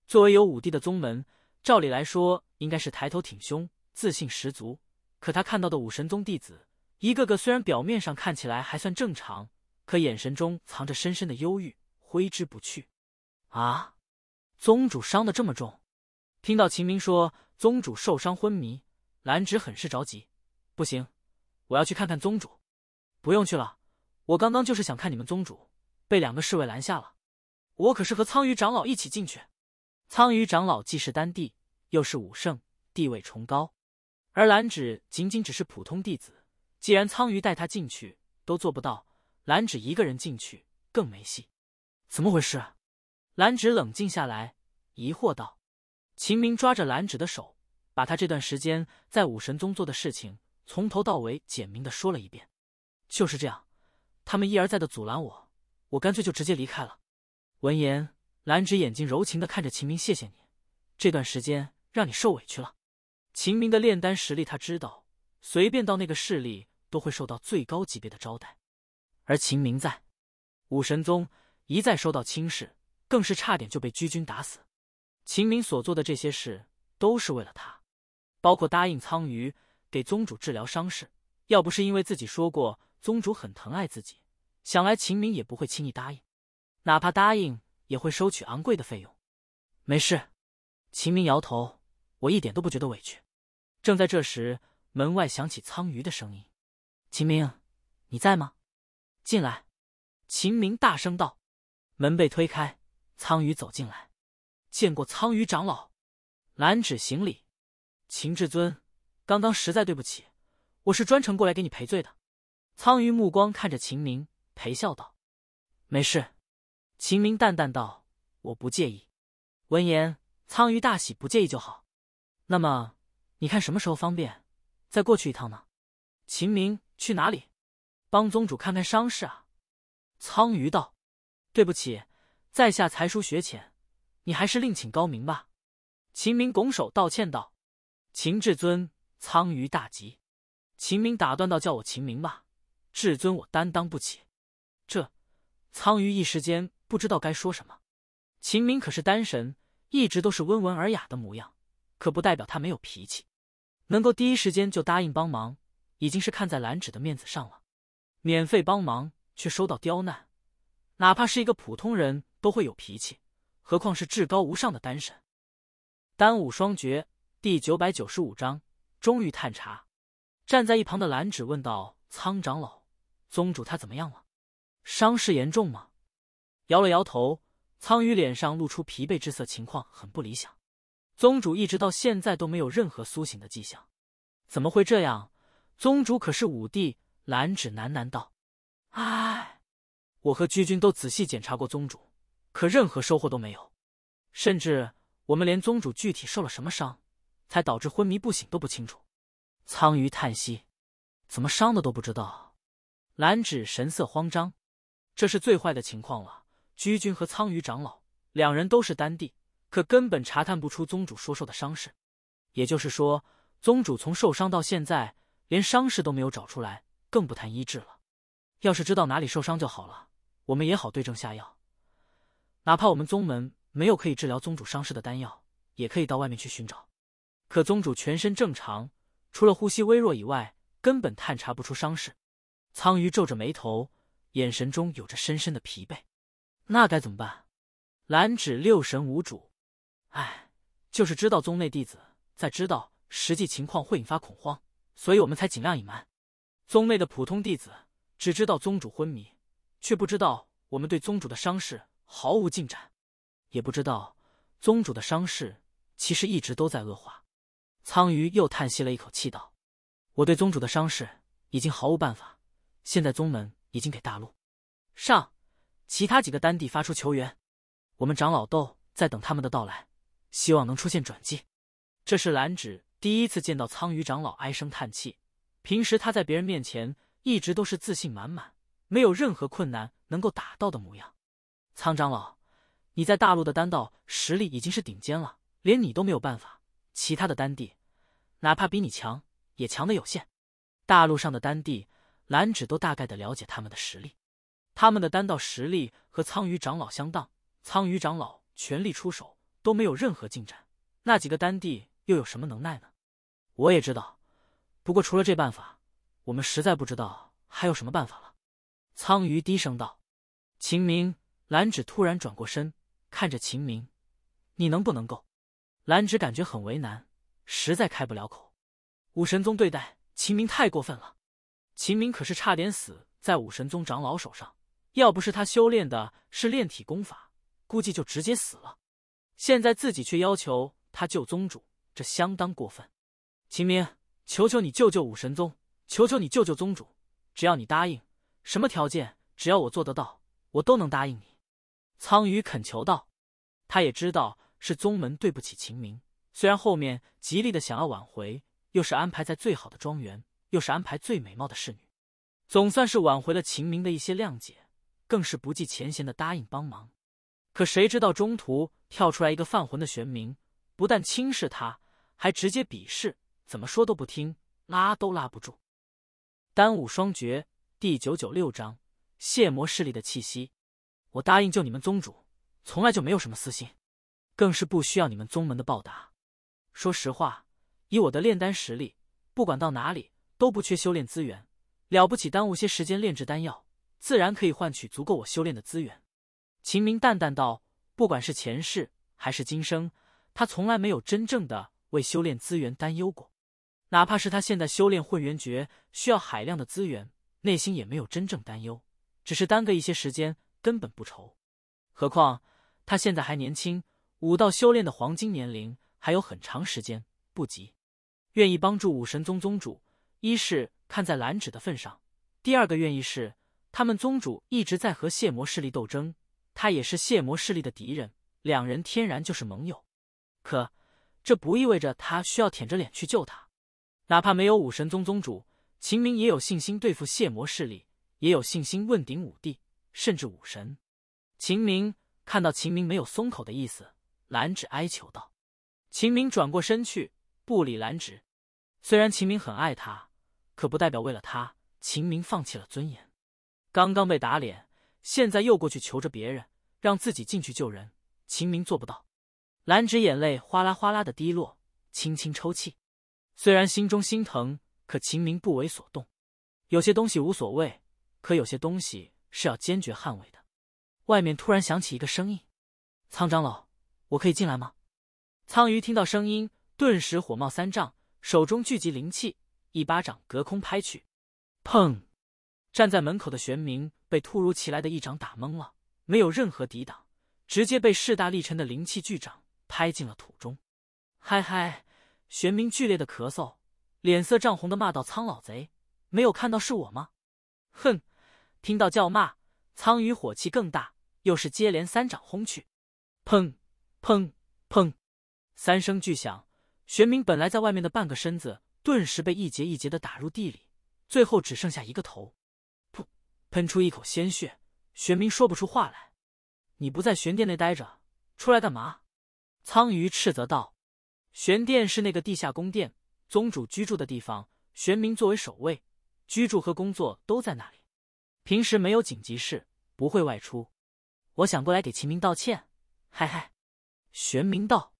作为有武帝的宗门，照理来说应该是抬头挺胸，自信十足。可他看到的武神宗弟子，一个个虽然表面上看起来还算正常，可眼神中藏着深深的忧郁，挥之不去。啊，宗主伤得这么重！听到秦明说宗主受伤昏迷，兰芷很是着急。不行，我要去看看宗主。不用去了，我刚刚就是想看你们宗主被两个侍卫拦下了。我可是和苍鱼长老一起进去。苍鱼长老既是丹帝，又是武圣，地位崇高，而兰芷仅仅只是普通弟子。既然苍鱼带他进去都做不到，兰芷一个人进去更没戏。怎么回事？兰芷冷静下来，疑惑道。秦明抓着兰芷的手，把他这段时间在武神宗做的事情从头到尾简明的说了一遍。就是这样，他们一而再的阻拦我，我干脆就直接离开了。闻言，兰芷眼睛柔情的看着秦明：“谢谢你，这段时间让你受委屈了。”秦明的炼丹实力他知道，随便到那个势力都会受到最高级别的招待。而秦明在武神宗一再受到轻视，更是差点就被居军打死。秦明所做的这些事都是为了他，包括答应苍鱼给宗主治疗伤势。要不是因为自己说过。宗主很疼爱自己，想来秦明也不会轻易答应，哪怕答应也会收取昂贵的费用。没事，秦明摇头，我一点都不觉得委屈。正在这时，门外响起苍鱼的声音：“秦明，你在吗？进来。”秦明大声道。门被推开，苍鱼走进来，见过苍鱼长老，蓝芷行礼。秦至尊，刚刚实在对不起，我是专程过来给你赔罪的。苍鱼目光看着秦明，陪笑道：“没事。”秦明淡淡道：“我不介意。”闻言，苍鱼大喜：“不介意就好。那么，你看什么时候方便，再过去一趟呢？”秦明去哪里？帮宗主看看伤势啊？苍鱼道：“对不起，在下才疏学浅，你还是另请高明吧。”秦明拱手道歉道：“秦至尊，苍鱼大吉。”秦明打断道：“叫我秦明吧。”至尊，我担当不起。这，苍鱼一时间不知道该说什么。秦明可是丹神，一直都是温文尔雅的模样，可不代表他没有脾气。能够第一时间就答应帮忙，已经是看在兰芷的面子上了。免费帮忙却收到刁难，哪怕是一个普通人都会有脾气，何况是至高无上的丹神。丹武双绝第九百九十五章终于探查。站在一旁的兰芷问道：“苍长老。”宗主他怎么样了？伤势严重吗？摇了摇头，苍鱼脸上露出疲惫之色，情况很不理想。宗主一直到现在都没有任何苏醒的迹象，怎么会这样？宗主可是五帝蓝芷喃喃道：“唉，我和居君都仔细检查过宗主，可任何收获都没有，甚至我们连宗主具体受了什么伤，才导致昏迷不醒都不清楚。”苍鱼叹息：“怎么伤的都不知道？”蓝芷神色慌张，这是最坏的情况了。居君和苍鱼长老两人都是丹帝，可根本查探不出宗主说受的伤势。也就是说，宗主从受伤到现在，连伤势都没有找出来，更不谈医治了。要是知道哪里受伤就好了，我们也好对症下药。哪怕我们宗门没有可以治疗宗主伤势的丹药，也可以到外面去寻找。可宗主全身正常，除了呼吸微弱以外，根本探查不出伤势。苍鱼皱着眉头，眼神中有着深深的疲惫。那该怎么办？蓝芷六神无主。唉，就是知道宗内弟子在知道实际情况会引发恐慌，所以我们才尽量隐瞒。宗内的普通弟子只知道宗主昏迷，却不知道我们对宗主的伤势毫无进展，也不知道宗主的伤势其实一直都在恶化。苍鱼又叹息了一口气道：“我对宗主的伤势已经毫无办法。”现在宗门已经给大陆上其他几个丹帝发出求援，我们长老都在等他们的到来，希望能出现转机。这是蓝芷第一次见到苍鱼长老唉声叹气。平时他在别人面前一直都是自信满满，没有任何困难能够打到的模样。苍长老，你在大陆的丹道实力已经是顶尖了，连你都没有办法。其他的丹帝哪怕比你强，也强的有限。大陆上的丹帝。兰芷都大概的了解他们的实力，他们的丹道实力和苍鱼长老相当，苍鱼长老全力出手都没有任何进展，那几个丹帝又有什么能耐呢？我也知道，不过除了这办法，我们实在不知道还有什么办法了。”苍鱼低声道。秦明，兰芷突然转过身看着秦明，“你能不能够？”兰芷感觉很为难，实在开不了口。武神宗对待秦明太过分了。秦明可是差点死在武神宗长老手上，要不是他修炼的是炼体功法，估计就直接死了。现在自己却要求他救宗主，这相当过分。秦明，求求你救救武神宗，求求你救救宗主，只要你答应，什么条件，只要我做得到，我都能答应你。”苍羽恳求道。他也知道是宗门对不起秦明，虽然后面极力的想要挽回，又是安排在最好的庄园。又是安排最美貌的侍女，总算是挽回了秦明的一些谅解，更是不计前嫌的答应帮忙。可谁知道中途跳出来一个犯浑的玄冥，不但轻视他，还直接鄙视，怎么说都不听，拉都拉不住。丹武双绝第九九六章：血魔势力的气息。我答应救你们宗主，从来就没有什么私心，更是不需要你们宗门的报答。说实话，以我的炼丹实力，不管到哪里。都不缺修炼资源，了不起耽误些时间炼制丹药，自然可以换取足够我修炼的资源。秦明淡淡道：“不管是前世还是今生，他从来没有真正的为修炼资源担忧过。哪怕是他现在修炼混元诀需要海量的资源，内心也没有真正担忧，只是耽搁一些时间，根本不愁。何况他现在还年轻，武道修炼的黄金年龄还有很长时间，不急。愿意帮助武神宗宗主。”一是看在兰芷的份上，第二个愿意是他们宗主一直在和谢魔势力斗争，他也是谢魔势力的敌人，两人天然就是盟友。可这不意味着他需要舔着脸去救他，哪怕没有武神宗宗主秦明，也有信心对付谢魔势力，也有信心问鼎武帝，甚至武神。秦明看到秦明没有松口的意思，兰芷哀求道：“秦明转过身去，不理兰芷。虽然秦明很爱他。”可不代表为了他，秦明放弃了尊严。刚刚被打脸，现在又过去求着别人，让自己进去救人，秦明做不到。兰芷眼泪哗啦哗啦的滴落，轻轻抽泣。虽然心中心疼，可秦明不为所动。有些东西无所谓，可有些东西是要坚决捍卫的。外面突然响起一个声音：“苍长老，我可以进来吗？”苍鱼听到声音，顿时火冒三丈，手中聚集灵气。一巴掌隔空拍去，砰！站在门口的玄冥被突如其来的一掌打懵了，没有任何抵挡，直接被势大力沉的灵气巨掌拍进了土中。嗨嗨！玄冥剧烈的咳嗽，脸色涨红的骂道：“苍老贼，没有看到是我吗？”哼！听到叫骂，苍羽火气更大，又是接连三掌轰去，砰！砰！砰！三声巨响，玄冥本来在外面的半个身子。顿时被一节一节的打入地里，最后只剩下一个头，噗，喷出一口鲜血。玄冥说不出话来。你不在玄殿内待着，出来干嘛？苍鱼斥责道：“玄殿是那个地下宫殿，宗主居住的地方。玄冥作为守卫，居住和工作都在那里。平时没有紧急事，不会外出。我想过来给秦明道歉。嗨嗨，玄冥道：“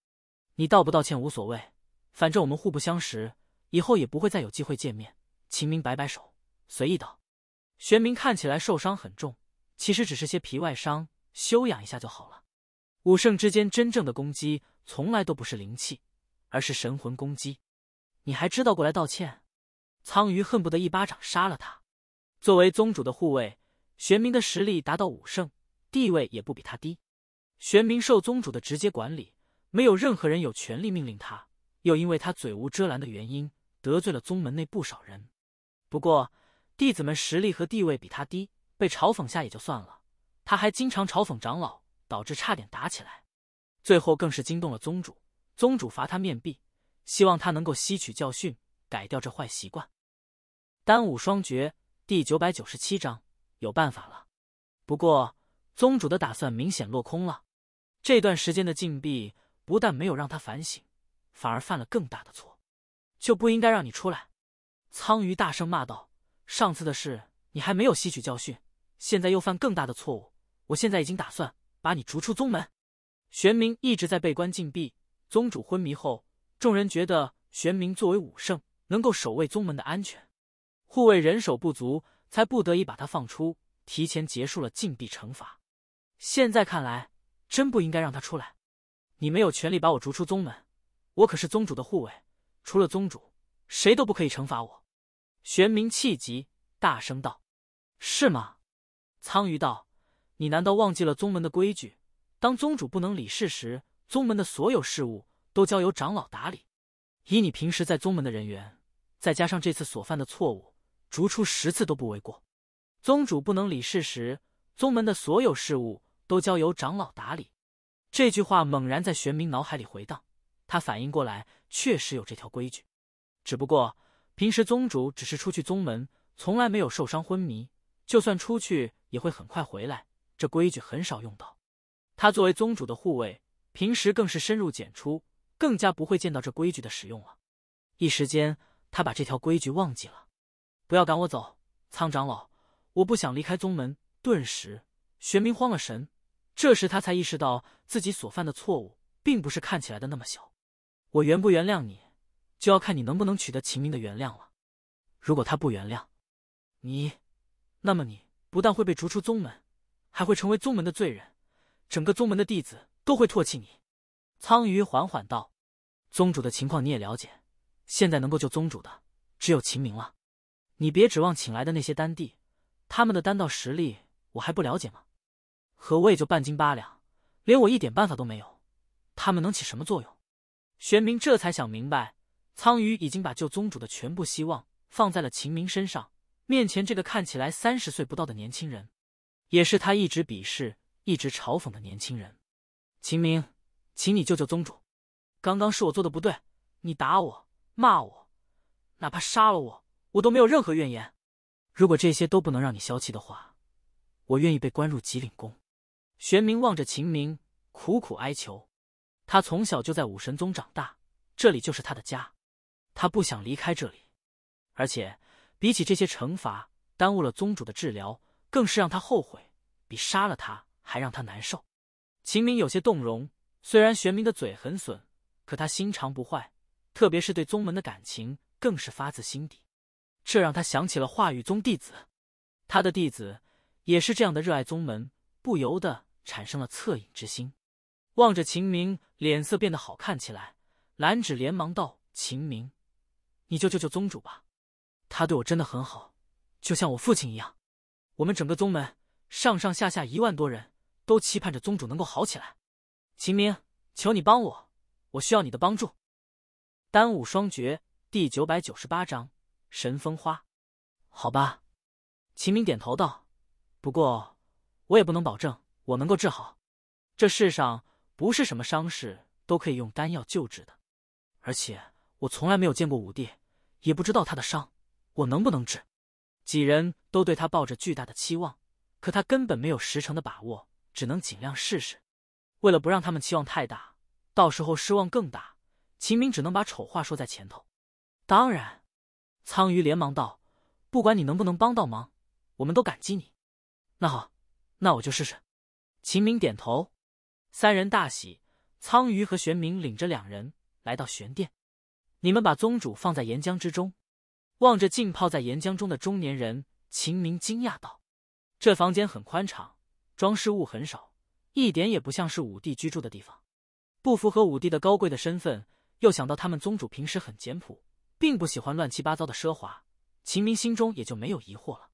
你道不道歉无所谓，反正我们互不相识。”以后也不会再有机会见面。秦明摆摆手，随意道：“玄明看起来受伤很重，其实只是些皮外伤，休养一下就好了。”武圣之间真正的攻击从来都不是灵气，而是神魂攻击。你还知道过来道歉？苍鱼恨不得一巴掌杀了他。作为宗主的护卫，玄明的实力达到武圣，地位也不比他低。玄明受宗主的直接管理，没有任何人有权利命令他。又因为他嘴无遮拦的原因。得罪了宗门内不少人，不过弟子们实力和地位比他低，被嘲讽下也就算了，他还经常嘲讽长老，导致差点打起来，最后更是惊动了宗主，宗主罚他面壁，希望他能够吸取教训，改掉这坏习惯。《单武双绝》第九百九十七章有办法了，不过宗主的打算明显落空了，这段时间的禁闭不但没有让他反省，反而犯了更大的错。就不应该让你出来！”苍鱼大声骂道，“上次的事你还没有吸取教训，现在又犯更大的错误。我现在已经打算把你逐出宗门。”玄冥一直在被关禁闭，宗主昏迷后，众人觉得玄冥作为武圣能够守卫宗门的安全，护卫人手不足，才不得已把他放出，提前结束了禁闭惩罚。现在看来，真不应该让他出来。你没有权利把我逐出宗门，我可是宗主的护卫。除了宗主，谁都不可以惩罚我。”玄冥气急，大声道：“是吗？”苍鱼道：“你难道忘记了宗门的规矩？当宗主不能理事时，宗门的所有事务都交由长老打理。以你平时在宗门的人员，再加上这次所犯的错误，逐出十次都不为过。”宗主不能理事时，宗门的所有事务都交由长老打理。这句话猛然在玄冥脑海里回荡，他反应过来。确实有这条规矩，只不过平时宗主只是出去宗门，从来没有受伤昏迷，就算出去也会很快回来，这规矩很少用到。他作为宗主的护卫，平时更是深入简出，更加不会见到这规矩的使用了。一时间，他把这条规矩忘记了。不要赶我走，苍长老，我不想离开宗门。顿时，玄冥慌了神。这时，他才意识到自己所犯的错误，并不是看起来的那么小。我原不原谅你，就要看你能不能取得秦明的原谅了。如果他不原谅你，那么你不但会被逐出宗门，还会成为宗门的罪人，整个宗门的弟子都会唾弃你。苍鱼缓缓道：“宗主的情况你也了解，现在能够救宗主的只有秦明了。你别指望请来的那些丹帝，他们的丹道实力我还不了解吗？和我也就半斤八两，连我一点办法都没有，他们能起什么作用？”玄明这才想明白，苍鱼已经把救宗主的全部希望放在了秦明身上。面前这个看起来三十岁不到的年轻人，也是他一直鄙视、一直嘲讽的年轻人。秦明，请你救救宗主。刚刚是我做的不对，你打我、骂我，哪怕杀了我，我都没有任何怨言。如果这些都不能让你消气的话，我愿意被关入极岭宫。玄明望着秦明，苦苦哀求。他从小就在武神宗长大，这里就是他的家，他不想离开这里。而且，比起这些惩罚，耽误了宗主的治疗，更是让他后悔，比杀了他还让他难受。秦明有些动容，虽然玄明的嘴很损，可他心肠不坏，特别是对宗门的感情，更是发自心底。这让他想起了化语宗弟子，他的弟子也是这样的热爱宗门，不由得产生了恻隐之心。望着秦明，脸色变得好看起来，兰芷连忙道：“秦明，你就救救宗主吧，他对我真的很好，就像我父亲一样。我们整个宗门上上下下一万多人，都期盼着宗主能够好起来。秦明，求你帮我，我需要你的帮助。”《丹武双绝》第九百九十八章神风花。好吧，秦明点头道：“不过，我也不能保证我能够治好。这世上……”不是什么伤势都可以用丹药救治的，而且我从来没有见过五帝，也不知道他的伤，我能不能治？几人都对他抱着巨大的期望，可他根本没有十成的把握，只能尽量试试。为了不让他们期望太大，到时候失望更大，秦明只能把丑话说在前头。当然，苍鱼连忙道：“不管你能不能帮到忙，我们都感激你。”那好，那我就试试。秦明点头。三人大喜，苍鱼和玄明领着两人来到玄殿。你们把宗主放在岩浆之中。望着浸泡在岩浆中的中年人，秦明惊讶道：“这房间很宽敞，装饰物很少，一点也不像是武帝居住的地方，不符合武帝的高贵的身份。”又想到他们宗主平时很简朴，并不喜欢乱七八糟的奢华，秦明心中也就没有疑惑了。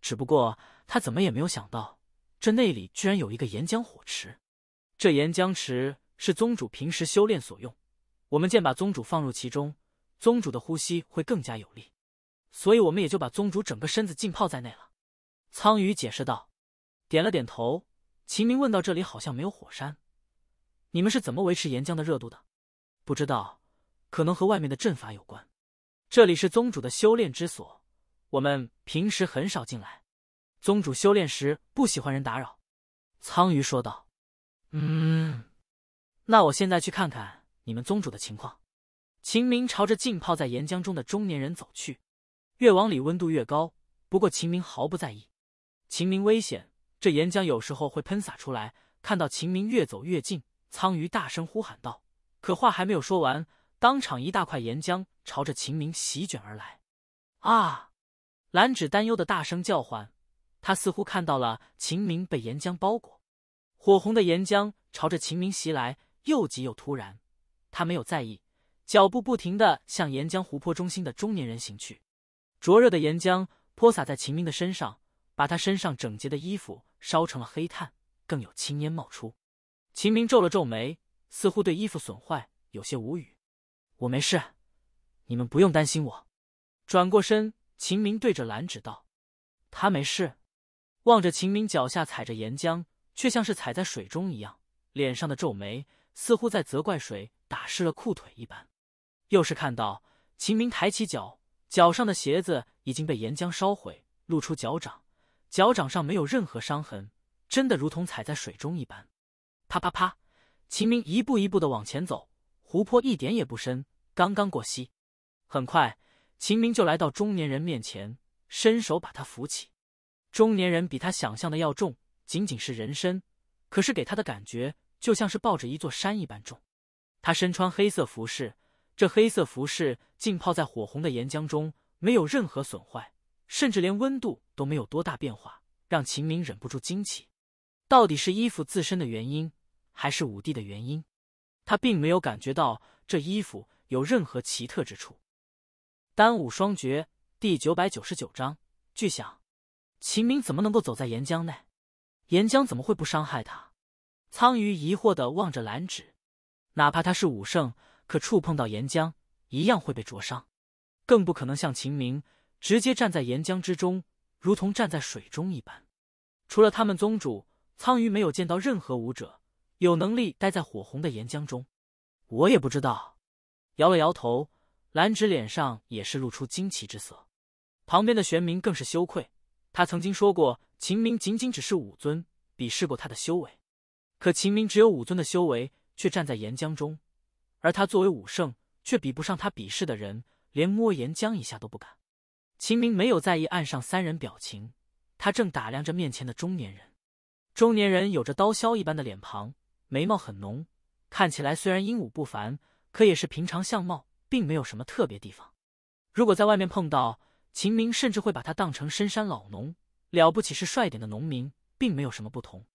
只不过他怎么也没有想到，这内里居然有一个岩浆火池。这岩浆池是宗主平时修炼所用，我们见把宗主放入其中，宗主的呼吸会更加有力，所以我们也就把宗主整个身子浸泡在内了。”苍鱼解释道，点了点头。秦明问：“到这里好像没有火山，你们是怎么维持岩浆的热度的？”“不知道，可能和外面的阵法有关。”“这里是宗主的修炼之所，我们平时很少进来，宗主修炼时不喜欢人打扰。”苍鱼说道。嗯，那我现在去看看你们宗主的情况。秦明朝着浸泡在岩浆中的中年人走去，越往里温度越高，不过秦明毫不在意。秦明危险，这岩浆有时候会喷洒出来。看到秦明越走越近，苍鱼大声呼喊道：“可话还没有说完，当场一大块岩浆朝着秦明席卷而来！”啊！蓝芷担忧的大声叫唤，他似乎看到了秦明被岩浆包裹。火红的岩浆朝着秦明袭来，又急又突然。他没有在意，脚步不停的向岩浆湖泊中心的中年人行去。灼热的岩浆泼洒在秦明的身上，把他身上整洁的衣服烧成了黑炭，更有青烟冒出。秦明皱了皱眉，似乎对衣服损坏有些无语。“我没事，你们不用担心我。”转过身，秦明对着蓝芷道：“他没事。”望着秦明脚下踩着岩浆。却像是踩在水中一样，脸上的皱眉似乎在责怪水打湿了裤腿一般。又是看到秦明抬起脚，脚上的鞋子已经被岩浆烧毁，露出脚掌，脚掌上没有任何伤痕，真的如同踩在水中一般。啪啪啪，秦明一步一步的往前走，湖泊一点也不深，刚刚过膝。很快，秦明就来到中年人面前，伸手把他扶起。中年人比他想象的要重。仅仅是人身，可是给他的感觉就像是抱着一座山一般重。他身穿黑色服饰，这黑色服饰浸泡在火红的岩浆中，没有任何损坏，甚至连温度都没有多大变化，让秦明忍不住惊奇：到底是衣服自身的原因，还是武帝的原因？他并没有感觉到这衣服有任何奇特之处。《单武双绝》第九百九十九章：巨响。秦明怎么能够走在岩浆内？岩浆怎么会不伤害他？苍鱼疑惑的望着蓝芷，哪怕他是武圣，可触碰到岩浆一样会被灼伤，更不可能像秦明直接站在岩浆之中，如同站在水中一般。除了他们宗主，苍鱼没有见到任何武者有能力待在火红的岩浆中。我也不知道。摇了摇头，蓝芷脸上也是露出惊奇之色。旁边的玄冥更是羞愧，他曾经说过。秦明仅仅只是武尊，鄙视过他的修为，可秦明只有武尊的修为，却站在岩浆中，而他作为武圣，却比不上他鄙视的人，连摸岩浆一下都不敢。秦明没有在意岸上三人表情，他正打量着面前的中年人。中年人有着刀削一般的脸庞，眉毛很浓，看起来虽然英武不凡，可也是平常相貌，并没有什么特别地方。如果在外面碰到秦明，甚至会把他当成深山老农。了不起是帅点的农民，并没有什么不同。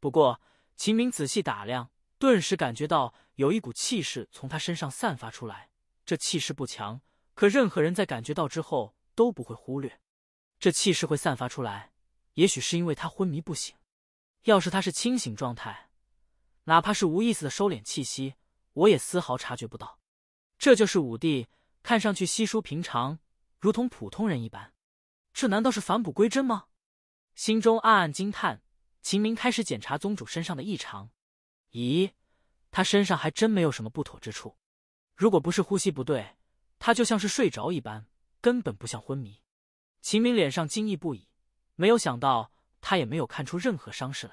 不过秦明仔细打量，顿时感觉到有一股气势从他身上散发出来。这气势不强，可任何人在感觉到之后都不会忽略。这气势会散发出来，也许是因为他昏迷不醒。要是他是清醒状态，哪怕是无意识的收敛气息，我也丝毫察觉不到。这就是武帝，看上去稀疏平常，如同普通人一般。这难道是返璞归真吗？心中暗暗惊叹，秦明开始检查宗主身上的异常。咦，他身上还真没有什么不妥之处。如果不是呼吸不对，他就像是睡着一般，根本不像昏迷。秦明脸上惊异不已，没有想到他也没有看出任何伤势来。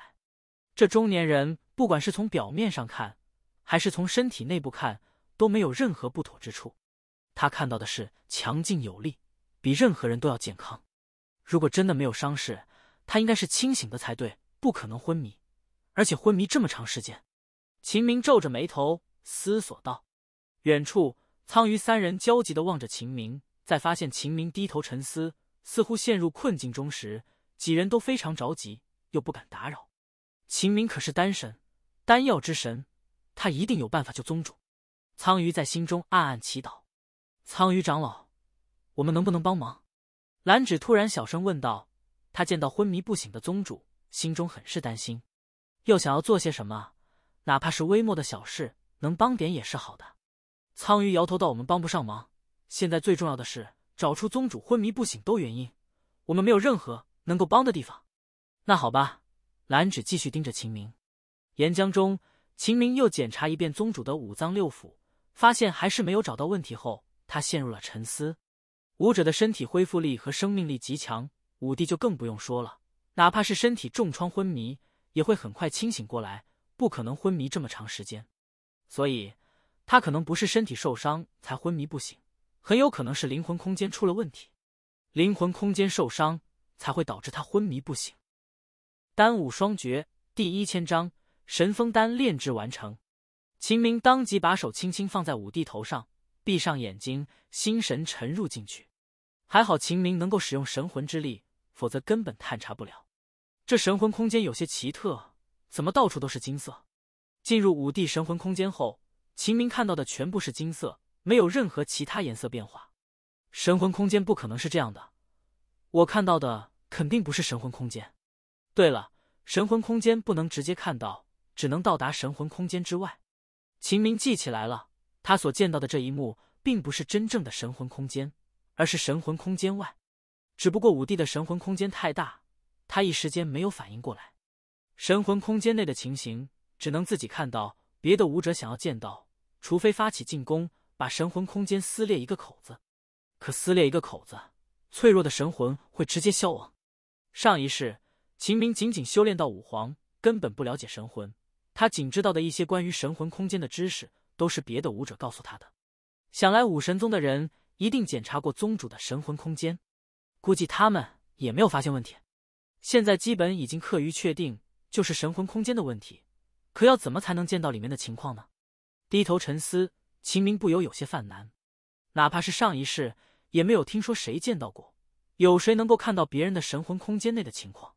这中年人不管是从表面上看，还是从身体内部看，都没有任何不妥之处。他看到的是强劲有力，比任何人都要健康。如果真的没有伤势，他应该是清醒的才对，不可能昏迷，而且昏迷这么长时间。秦明皱着眉头思索道。远处，苍鱼三人焦急的望着秦明，在发现秦明低头沉思，似乎陷入困境中时，几人都非常着急，又不敢打扰。秦明可是丹神，丹药之神，他一定有办法救宗主。苍鱼在心中暗暗祈祷。苍鱼长老，我们能不能帮忙？蓝芷突然小声问道。他见到昏迷不醒的宗主，心中很是担心，又想要做些什么，哪怕是微末的小事，能帮点也是好的。苍鱼摇头道：“我们帮不上忙，现在最重要的是找出宗主昏迷不醒都原因。我们没有任何能够帮的地方。”那好吧，兰芷继续盯着秦明。岩浆中，秦明又检查一遍宗主的五脏六腑，发现还是没有找到问题后，他陷入了沉思。武者的身体恢复力和生命力极强。武帝就更不用说了，哪怕是身体重创昏迷，也会很快清醒过来，不可能昏迷这么长时间。所以，他可能不是身体受伤才昏迷不醒，很有可能是灵魂空间出了问题，灵魂空间受伤才会导致他昏迷不醒。《丹武双绝》第一千章，神风丹炼制完成，秦明当即把手轻轻放在武帝头上，闭上眼睛，心神沉入进去。还好秦明能够使用神魂之力。否则根本探查不了。这神魂空间有些奇特，怎么到处都是金色？进入五帝神魂空间后，秦明看到的全部是金色，没有任何其他颜色变化。神魂空间不可能是这样的，我看到的肯定不是神魂空间。对了，神魂空间不能直接看到，只能到达神魂空间之外。秦明记起来了，他所见到的这一幕并不是真正的神魂空间，而是神魂空间外。只不过武帝的神魂空间太大，他一时间没有反应过来。神魂空间内的情形只能自己看到，别的武者想要见到，除非发起进攻，把神魂空间撕裂一个口子。可撕裂一个口子，脆弱的神魂会直接消亡。上一世，秦明仅仅修炼到武皇，根本不了解神魂。他仅知道的一些关于神魂空间的知识，都是别的武者告诉他的。想来武神宗的人一定检查过宗主的神魂空间。估计他们也没有发现问题，现在基本已经刻于确定就是神魂空间的问题。可要怎么才能见到里面的情况呢？低头沉思，秦明不由有些犯难。哪怕是上一世，也没有听说谁见到过，有谁能够看到别人的神魂空间内的情况。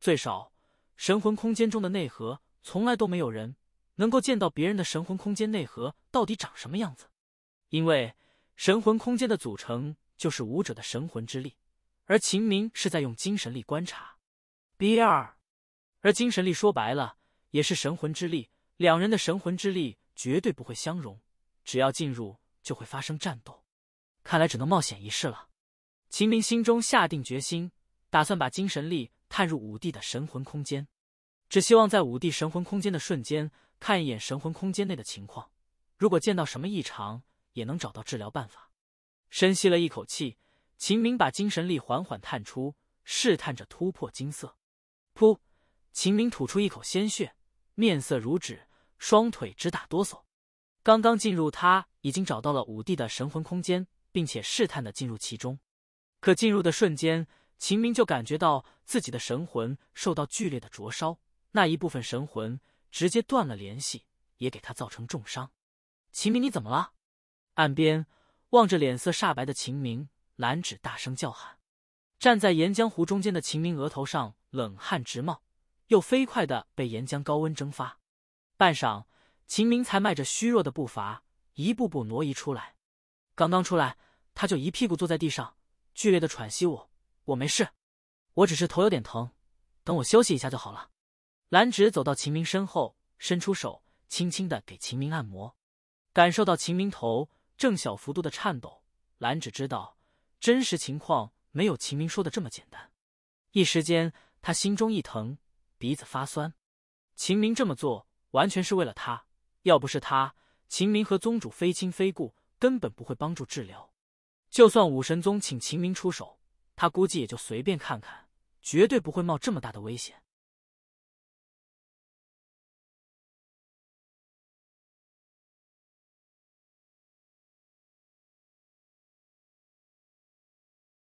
最少，神魂空间中的内核从来都没有人能够见到别人的神魂空间内核到底长什么样子，因为神魂空间的组成就是武者的神魂之力。而秦明是在用精神力观察，B 二，而精神力说白了也是神魂之力，两人的神魂之力绝对不会相融，只要进入就会发生战斗。看来只能冒险一试了。秦明心中下定决心，打算把精神力探入武帝的神魂空间，只希望在武帝神魂空间的瞬间看一眼神魂空间内的情况，如果见到什么异常，也能找到治疗办法。深吸了一口气。秦明把精神力缓缓探出，试探着突破金色。噗！秦明吐出一口鲜血，面色如纸，双腿直打哆嗦。刚刚进入，他已经找到了五帝的神魂空间，并且试探的进入其中。可进入的瞬间，秦明就感觉到自己的神魂受到剧烈的灼烧，那一部分神魂直接断了联系，也给他造成重伤。秦明，你怎么了？岸边望着脸色煞白的秦明。兰芷大声叫喊，站在岩浆湖中间的秦明额头上冷汗直冒，又飞快的被岩浆高温蒸发。半晌，秦明才迈着虚弱的步伐，一步步挪移出来。刚刚出来，他就一屁股坐在地上，剧烈的喘息。我，我没事，我只是头有点疼，等我休息一下就好了。兰芷走到秦明身后，伸出手，轻轻的给秦明按摩。感受到秦明头正小幅度的颤抖，兰芷知道。真实情况没有秦明说的这么简单，一时间他心中一疼，鼻子发酸。秦明这么做完全是为了他，要不是他，秦明和宗主非亲非故，根本不会帮助治疗。就算武神宗请秦明出手，他估计也就随便看看，绝对不会冒这么大的危险。